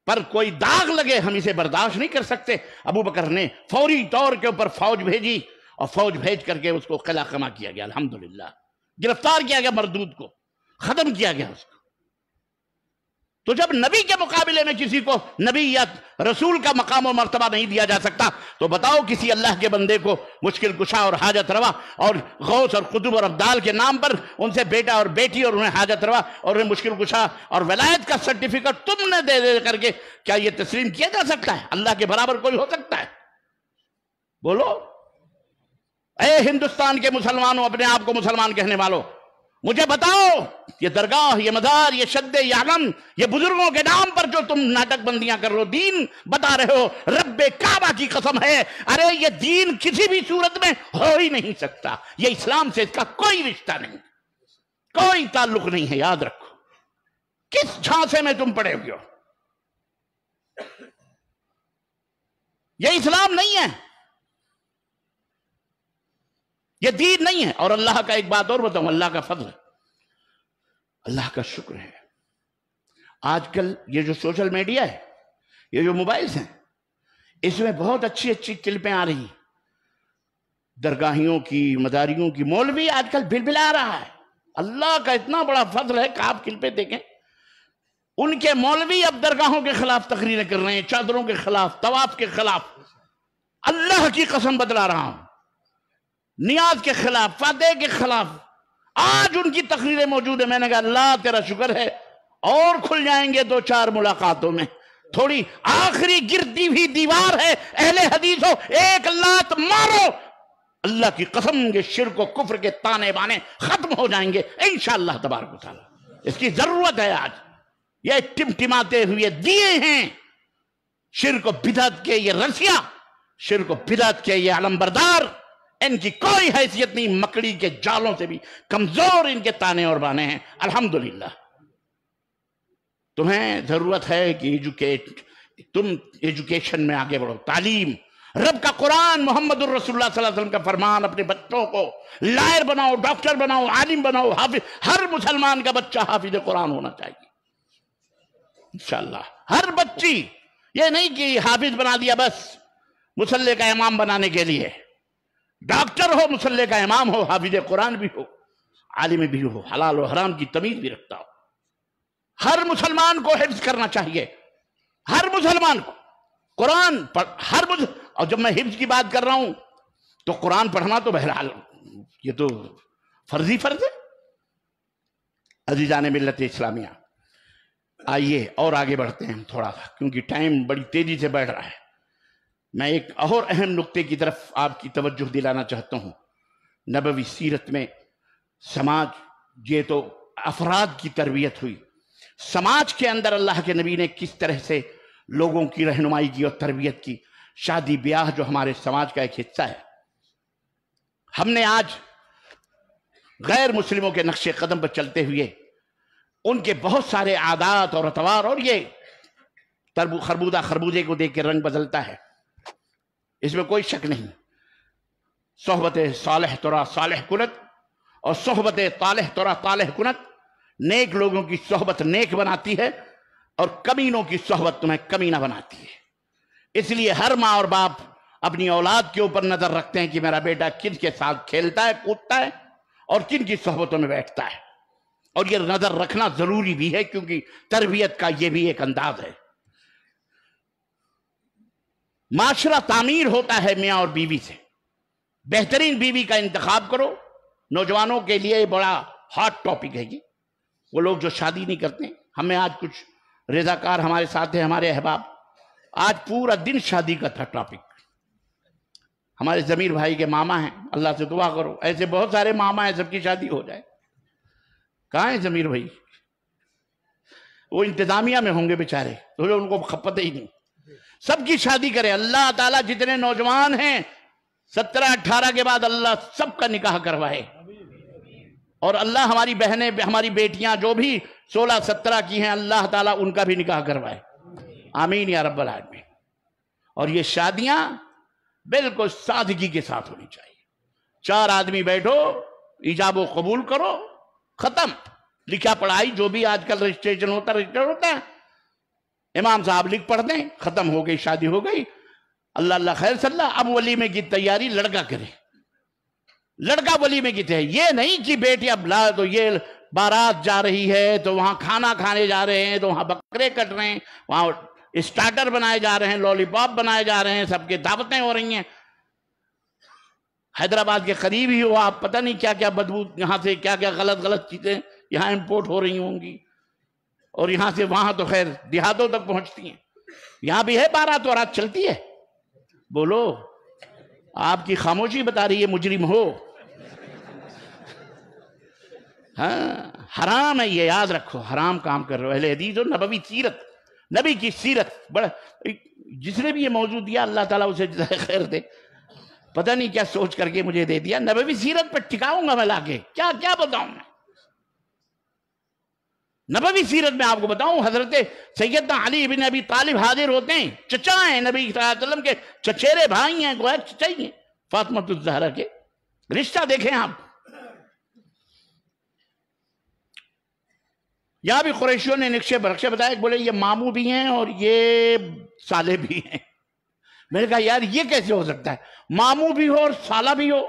पर कोई दाग लगे हम इसे बर्दाश्त नहीं कर सकते अबू बकर ने फौरी तौर के ऊपर फौज भेजी और फौज भेज करके उसको कला कमा किया गया अलहमदुल्ला गिरफ्तार किया गया मरदूद को खत्म किया गया उसको तो जब नबी के मुकाबले में किसी को नबी या रसूल का मकाम और मरतबा नहीं दिया जा सकता तो बताओ किसी अल्लाह के बंदे को मुश्किल कुशा और हाजत रवा और गौस और कुतुब और अब्दाल के नाम पर उनसे बेटा और बेटी और उन्हें हाजत रवा और उन्हें मुश्किल कुशा और वलायत का सर्टिफिकेट तुमने दे दे करके क्या यह तस्लीम किया जा सकता है अल्लाह के बराबर कोई हो सकता है बोलो अरे हिंदुस्तान के मुसलमानों अपने आप को मुसलमान कहने वालों मुझे बताओ ये दरगाह ये मदार ये शद्दे आलम ये बुजुर्गों के नाम पर जो तुम नाटक बंदियां कर रहे हो दीन बता रहे हो रब्बे काबा की कसम है अरे ये दीन किसी भी सूरत में हो ही नहीं सकता ये इस्लाम से इसका कोई रिश्ता नहीं कोई ताल्लुक नहीं है याद रखो किस झांसे में तुम पड़े हुए हो ये इस्लाम नहीं है ये दीन नहीं है और अल्लाह का एक बात और बताऊं अल्लाह का फजल अल्लाह का शुक्र है आजकल ये जो सोशल मीडिया है ये जो मोबाइल्स हैं इसमें बहुत अच्छी अच्छी क्लिपें आ रही दरगाहियों की मदारियों की मौलवी आजकल बिलबिला रहा है अल्लाह का इतना बड़ा फजल है कि आप क्लिपें देखें उनके मौलवी अब दरगाहों के खिलाफ तकरीरें कर रहे हैं चादरों के खिलाफ तवाफ के खिलाफ अल्लाह की कसम बदला रहा हूं नियाज के खिलाफ फादे के खिलाफ आज उनकी तकरीरें मौजूद है मैंने कहा अल्लाह तेरा शुक्र है और खुल जाएंगे दो चार मुलाकातों में थोड़ी आखिरी गिरती हुई दीवार है अहले हदीस हो एक लात मारो अल्लाह की कसम के शिर को कुफर के ताने बाने खत्म हो जाएंगे इन शह तबारक इसकी जरूरत है आज ये टिमटिमाते हुए दिए हैं शिर को बिदत के ये रसिया शिर को बिदत के ये आलमबरदार इनकी कोई हैसियत नहीं मकड़ी के जालों से भी कमजोर इनके ताने और बाने हैं अल्हम्दुलिल्लाह तुम्हें जरूरत है कि एजुकेट तुम एजुकेशन में आगे बढ़ो तालीम रब का कुरान मोहम्मद वसल्लम का फरमान अपने बच्चों को लायर बनाओ डॉक्टर बनाओ आलिम बनाओ हाफिज हर मुसलमान का बच्चा हाफिज कुरान होना चाहिए इंशाला हर बच्ची ये नहीं कि हाफिज बना दिया बस मुसल्ले का इमाम बनाने के लिए डॉक्टर हो मुसल्ले का इमाम हो हाफिज कुरान भी हो आलिम भी हो हलाल और हराम की तमीज भी रखता हो हर मुसलमान को हिफ्ज करना चाहिए हर मुसलमान को कुरान हर मुझ और जब मैं हिफ्ज की बात कर रहा हूं तो कुरान पढ़ना तो बहरहाल ये तो फर्जी फर्ज है अजीजा ने मिलत इस्लामिया आइए और आगे बढ़ते हैं थोड़ा सा क्योंकि टाइम बड़ी तेजी से बढ़ रहा है मैं एक और अहम नुक्ते की तरफ आपकी तवज्जो दिलाना चाहता हूं नबवी सीरत में समाज ये तो अफराद की तरबियत हुई समाज के अंदर अल्लाह के नबी ने किस तरह से लोगों की रहनुमाई की और तरबियत की शादी ब्याह जो हमारे समाज का एक हिस्सा है हमने आज गैर मुस्लिमों के नक्शे कदम पर चलते हुए उनके बहुत सारे आदात और अतवार और ये तरबू खरबूदा खरबूजे को देख के रंग बदलता है इसमें कोई शक नहीं सोहबत सालह तोरा सालह कुनत और सोहबत तालह तोरा तालह कुनत नेक लोगों की सोहबत नेक बनाती है और कमीनों की सोहबत तुम्हें कमीना बनाती है इसलिए हर माँ और बाप अपनी औलाद के ऊपर नजर रखते हैं कि मेरा बेटा किन के साथ खेलता है कूदता है और किन की सोहबतों में बैठता है और ये नजर रखना जरूरी भी है क्योंकि तरबियत का ये भी एक अंदाज है माशरा तामीर होता है मियाँ और बीवी से बेहतरीन बीवी का इंतखब करो नौजवानों के लिए बड़ा हॉट टॉपिक है ये वो लोग जो शादी नहीं करते हमें आज कुछ रजाकार हमारे साथ हैं हमारे अहबाब आज पूरा दिन शादी का था टॉपिक हमारे जमीर भाई के मामा हैं अल्लाह से दुआ करो ऐसे बहुत सारे मामा हैं सबकी शादी हो जाए कहाँ हैं जमीर भाई वो इंतज़ामिया में होंगे बेचारे तो उनको खपत ही नहीं सबकी शादी करे अल्लाह ताला जितने नौजवान हैं सत्रह अठारह के बाद अल्लाह सबका निकाह करवाए और अल्लाह हमारी बहनें हमारी बेटियां जो भी सोलह सत्रह की हैं अल्लाह ताला उनका भी निकाह करवाए आमीन या रब्बल आदमी और ये शादियां बिल्कुल सादगी के साथ होनी चाहिए चार आदमी बैठो ईजाब कबूल करो खत्म लिखा पढ़ाई जो भी आजकल रजिस्ट्रेशन होता रजिस्टर होता है इमाम साहब लिख पढ़ दें खत्म हो गई शादी हो गई अल्लाह अल्लाह खैर सल्लाह अब वलीमे की तैयारी लड़का करे लड़का वलीमे की तैयारी ये नहीं कि बेटी अब ला तो ये बारात जा रही है तो वहां खाना खाने जा रहे हैं तो वहां बकरे कट रहे हैं वहां स्टार्टर बनाए जा रहे हैं लॉलीपॉप बनाए जा रहे हैं सबके दावतें हो रही हैं हैदराबाद के करीब ही हो आप पता नहीं क्या क्या बदबू यहां से क्या क्या गलत गलत चीजें यहां इंपोर्ट हो रही होंगी और यहां से वहां तो खैर देहातों तक पहुंचती हैं यहां भी है बारात वारात चलती है बोलो आपकी खामोशी बता रही है मुजरिम हो हाँ हराम है ये याद रखो हराम काम कर रहे हो अहले हदीज और नबवी सीरत नबी की सीरत बड़ा जिसने भी ये मौजूद दिया अल्लाह ताला उसे खैर दे पता नहीं क्या सोच करके मुझे दे दिया नबी सीरत पर टिकाऊंगा मैं लाके क्या क्या बताऊं मैं नबवी सीरत में आपको बताऊं हजरत सैयद अली बिन अभी तालिब हाजिर होते हैं चचा हैं नबी वसल्लम के चचेरे भाई हैं गोया चचाई हैं फातमतुलजहरा के रिश्ता देखें आप यहां भी कुरैशियों ने निक्शे बरक्शे बताया बोले ये मामू भी हैं और ये साले भी हैं मैंने कहा यार ये कैसे हो सकता है मामू भी हो और साला भी हो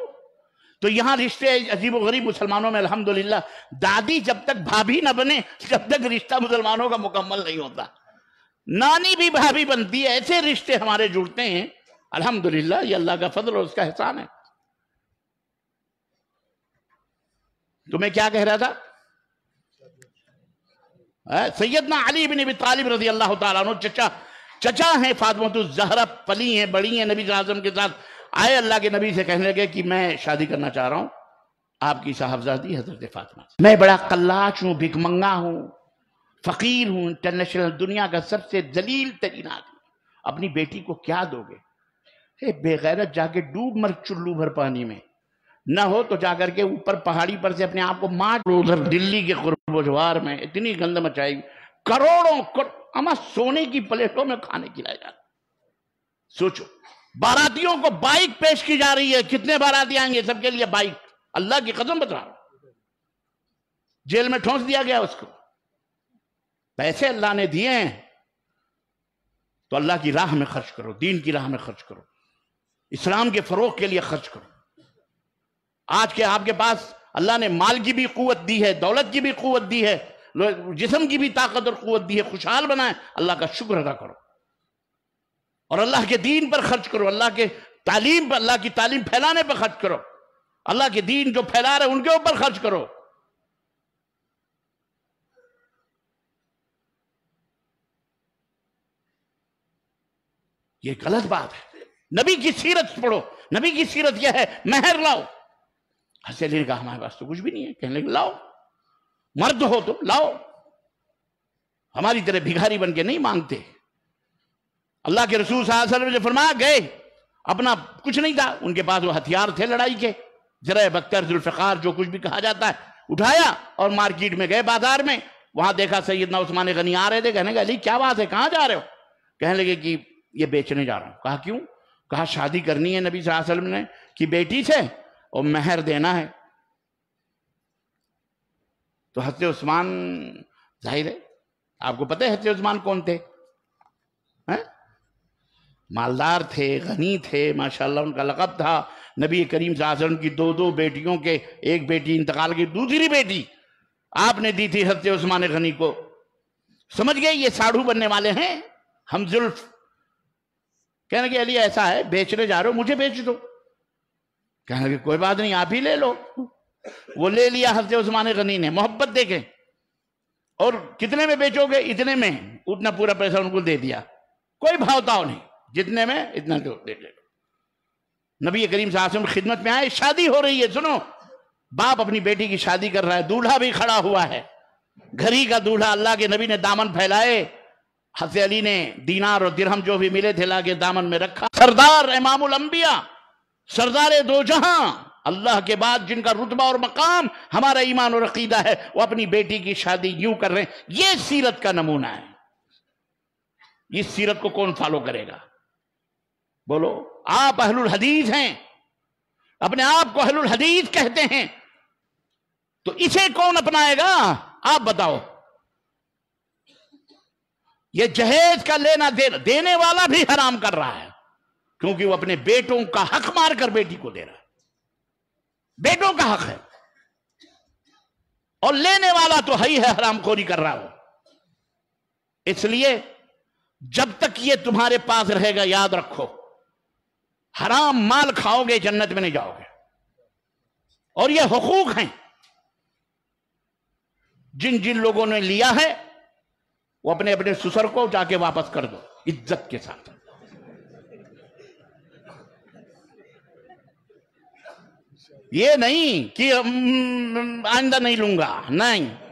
तो यहाँ रिश्ते अजीब गरीब मुसलमानों में अल्हम्दुलिल्लाह दादी जब तक भाभी ना बने जब तक रिश्ता मुसलमानों का मुकम्मल नहीं होता नानी भी भाभी बनती है ऐसे रिश्ते हमारे जुड़ते हैं अल्हम्दुलिल्लाह ये अल्लाह का फजल और उसका एहसान है तो मैं क्या कह रहा था हाँ, सैयदना अली बिन अबी तालिब रजी अल्लाह तला चचा चचा हैं फातमत जहरा पली हैं बड़ी हैं नबी आजम के साथ आए अल्लाह के नबी से कहने लगे कि मैं शादी करना चाह रहा हूं आपकी साहबजादी हजरत फातिमा से मैं बड़ा कल्लाच हूं भिकमंगा हूं फकीर हूं इंटरनेशनल दुनिया का सबसे जलील तरीन आदमी अपनी बेटी को क्या दोगे बेगैरत जाके डूब मर चुल्लू भर पानी में न हो तो जाकर के ऊपर पहाड़ी पर से अपने आप को मार उधर दिल्ली के गुरबोजवार में इतनी गंद मचाई करोड़ों कर, अमा सोने की प्लेटों में खाने खिलाया जाता सोचो बारातियों को बाइक पेश की जा रही है कितने बाराती आएंगे सबके लिए बाइक अल्लाह की कदम बता रहा जेल में ठोंस दिया गया उसको पैसे अल्लाह ने दिए हैं तो अल्लाह की राह में खर्च करो दीन की राह में खर्च करो इस्लाम के फरोग के लिए खर्च करो आज के आपके पास अल्लाह ने माल की भी कुत दी है दौलत की भी कुत दी है जिसम की भी ताकत और कुत दी है खुशहाल बनाए अल्लाह का शुक्र अदा करो और अल्लाह के दीन पर खर्च करो अल्लाह के तालीम पर अल्लाह की तालीम फैलाने पर खर्च करो अल्लाह के दीन जो फैला रहे उनके ऊपर खर्च करो ये गलत बात है नबी की सीरत पढ़ो नबी की सीरत यह है मेहर लाओ हंसे ने कहा हमारे पास तो कुछ भी नहीं है कहने लगे लाओ मर्द हो तुम तो, लाओ हमारी तरह भिखारी बन के नहीं मांगते अल्लाह के रसूल साहब ने फरमाया गए अपना कुछ नहीं था उनके पास वो हथियार थे लड़ाई के जरा बख्तर जुल्फ़ार जो कुछ भी कहा जाता है उठाया और मार्केट में गए बाजार में वहां देखा ना उस्मान गनी आ रहे थे कहने का अली क्या बात है कहाँ जा रहे हो कहने लगे कि ये बेचने जा रहा हूँ कहा क्यों कहा शादी करनी है नबी सलम ने कि बेटी से और मेहर देना है तो हजरत उस्मान जाहिर है आपको पता है हजरत उस्मान कौन थे हैं मालदार थे गनी थे माशाल्लाह उनका लकब था नबी करीम साजन की दो दो बेटियों के एक बेटी इंतकाल की दूसरी बेटी आपने दी थी हजरत उस्मान गनी को समझ गए ये साढ़ू बनने वाले हैं हम जुल्फ कहने के अली ऐसा है बेचने जा रहे हो मुझे बेच दो कहने के कोई बात नहीं आप ही ले लो वो ले लिया हजरत उस्मान गनी ने मोहब्बत देखें और कितने में बेचोगे इतने में उतना पूरा पैसा उनको दे दिया कोई भावताव नहीं जितने में इतना जो तो दे दे नबी करीम साहब खिदमत में आए शादी हो रही है सुनो बाप अपनी बेटी की शादी कर रहा है दूल्हा भी खड़ा हुआ है घरी का दूल्हा अल्लाह के नबी ने दामन फैलाए हसे अली ने दीनार और दिरहम जो भी मिले थे ला के दामन में रखा सरदार इमामुल अंबिया सरदार दो जहां अल्लाह के बाद जिनका रुतबा और मकाम हमारा ईमान और अकीदा है वो अपनी बेटी की शादी यूं कर रहे हैं ये सीरत का नमूना है इस सीरत को कौन फॉलो करेगा बोलो आप अहलुल हदीस हैं अपने आप को अहलुल हदीस कहते हैं तो इसे कौन अपनाएगा आप बताओ ये जहेज का लेना देना देने वाला भी हराम कर रहा है क्योंकि वो अपने बेटों का हक मारकर बेटी को दे रहा है बेटों का हक है और लेने वाला तो है ही है हरामखोरी कर रहा हो इसलिए जब तक ये तुम्हारे पास रहेगा याद रखो हराम माल खाओगे जन्नत में नहीं जाओगे और ये हकूक हैं जिन जिन लोगों ने लिया है वो अपने अपने सुसर को जाके वापस कर दो इज्जत के साथ ये नहीं कि आइंदा नहीं लूंगा नहीं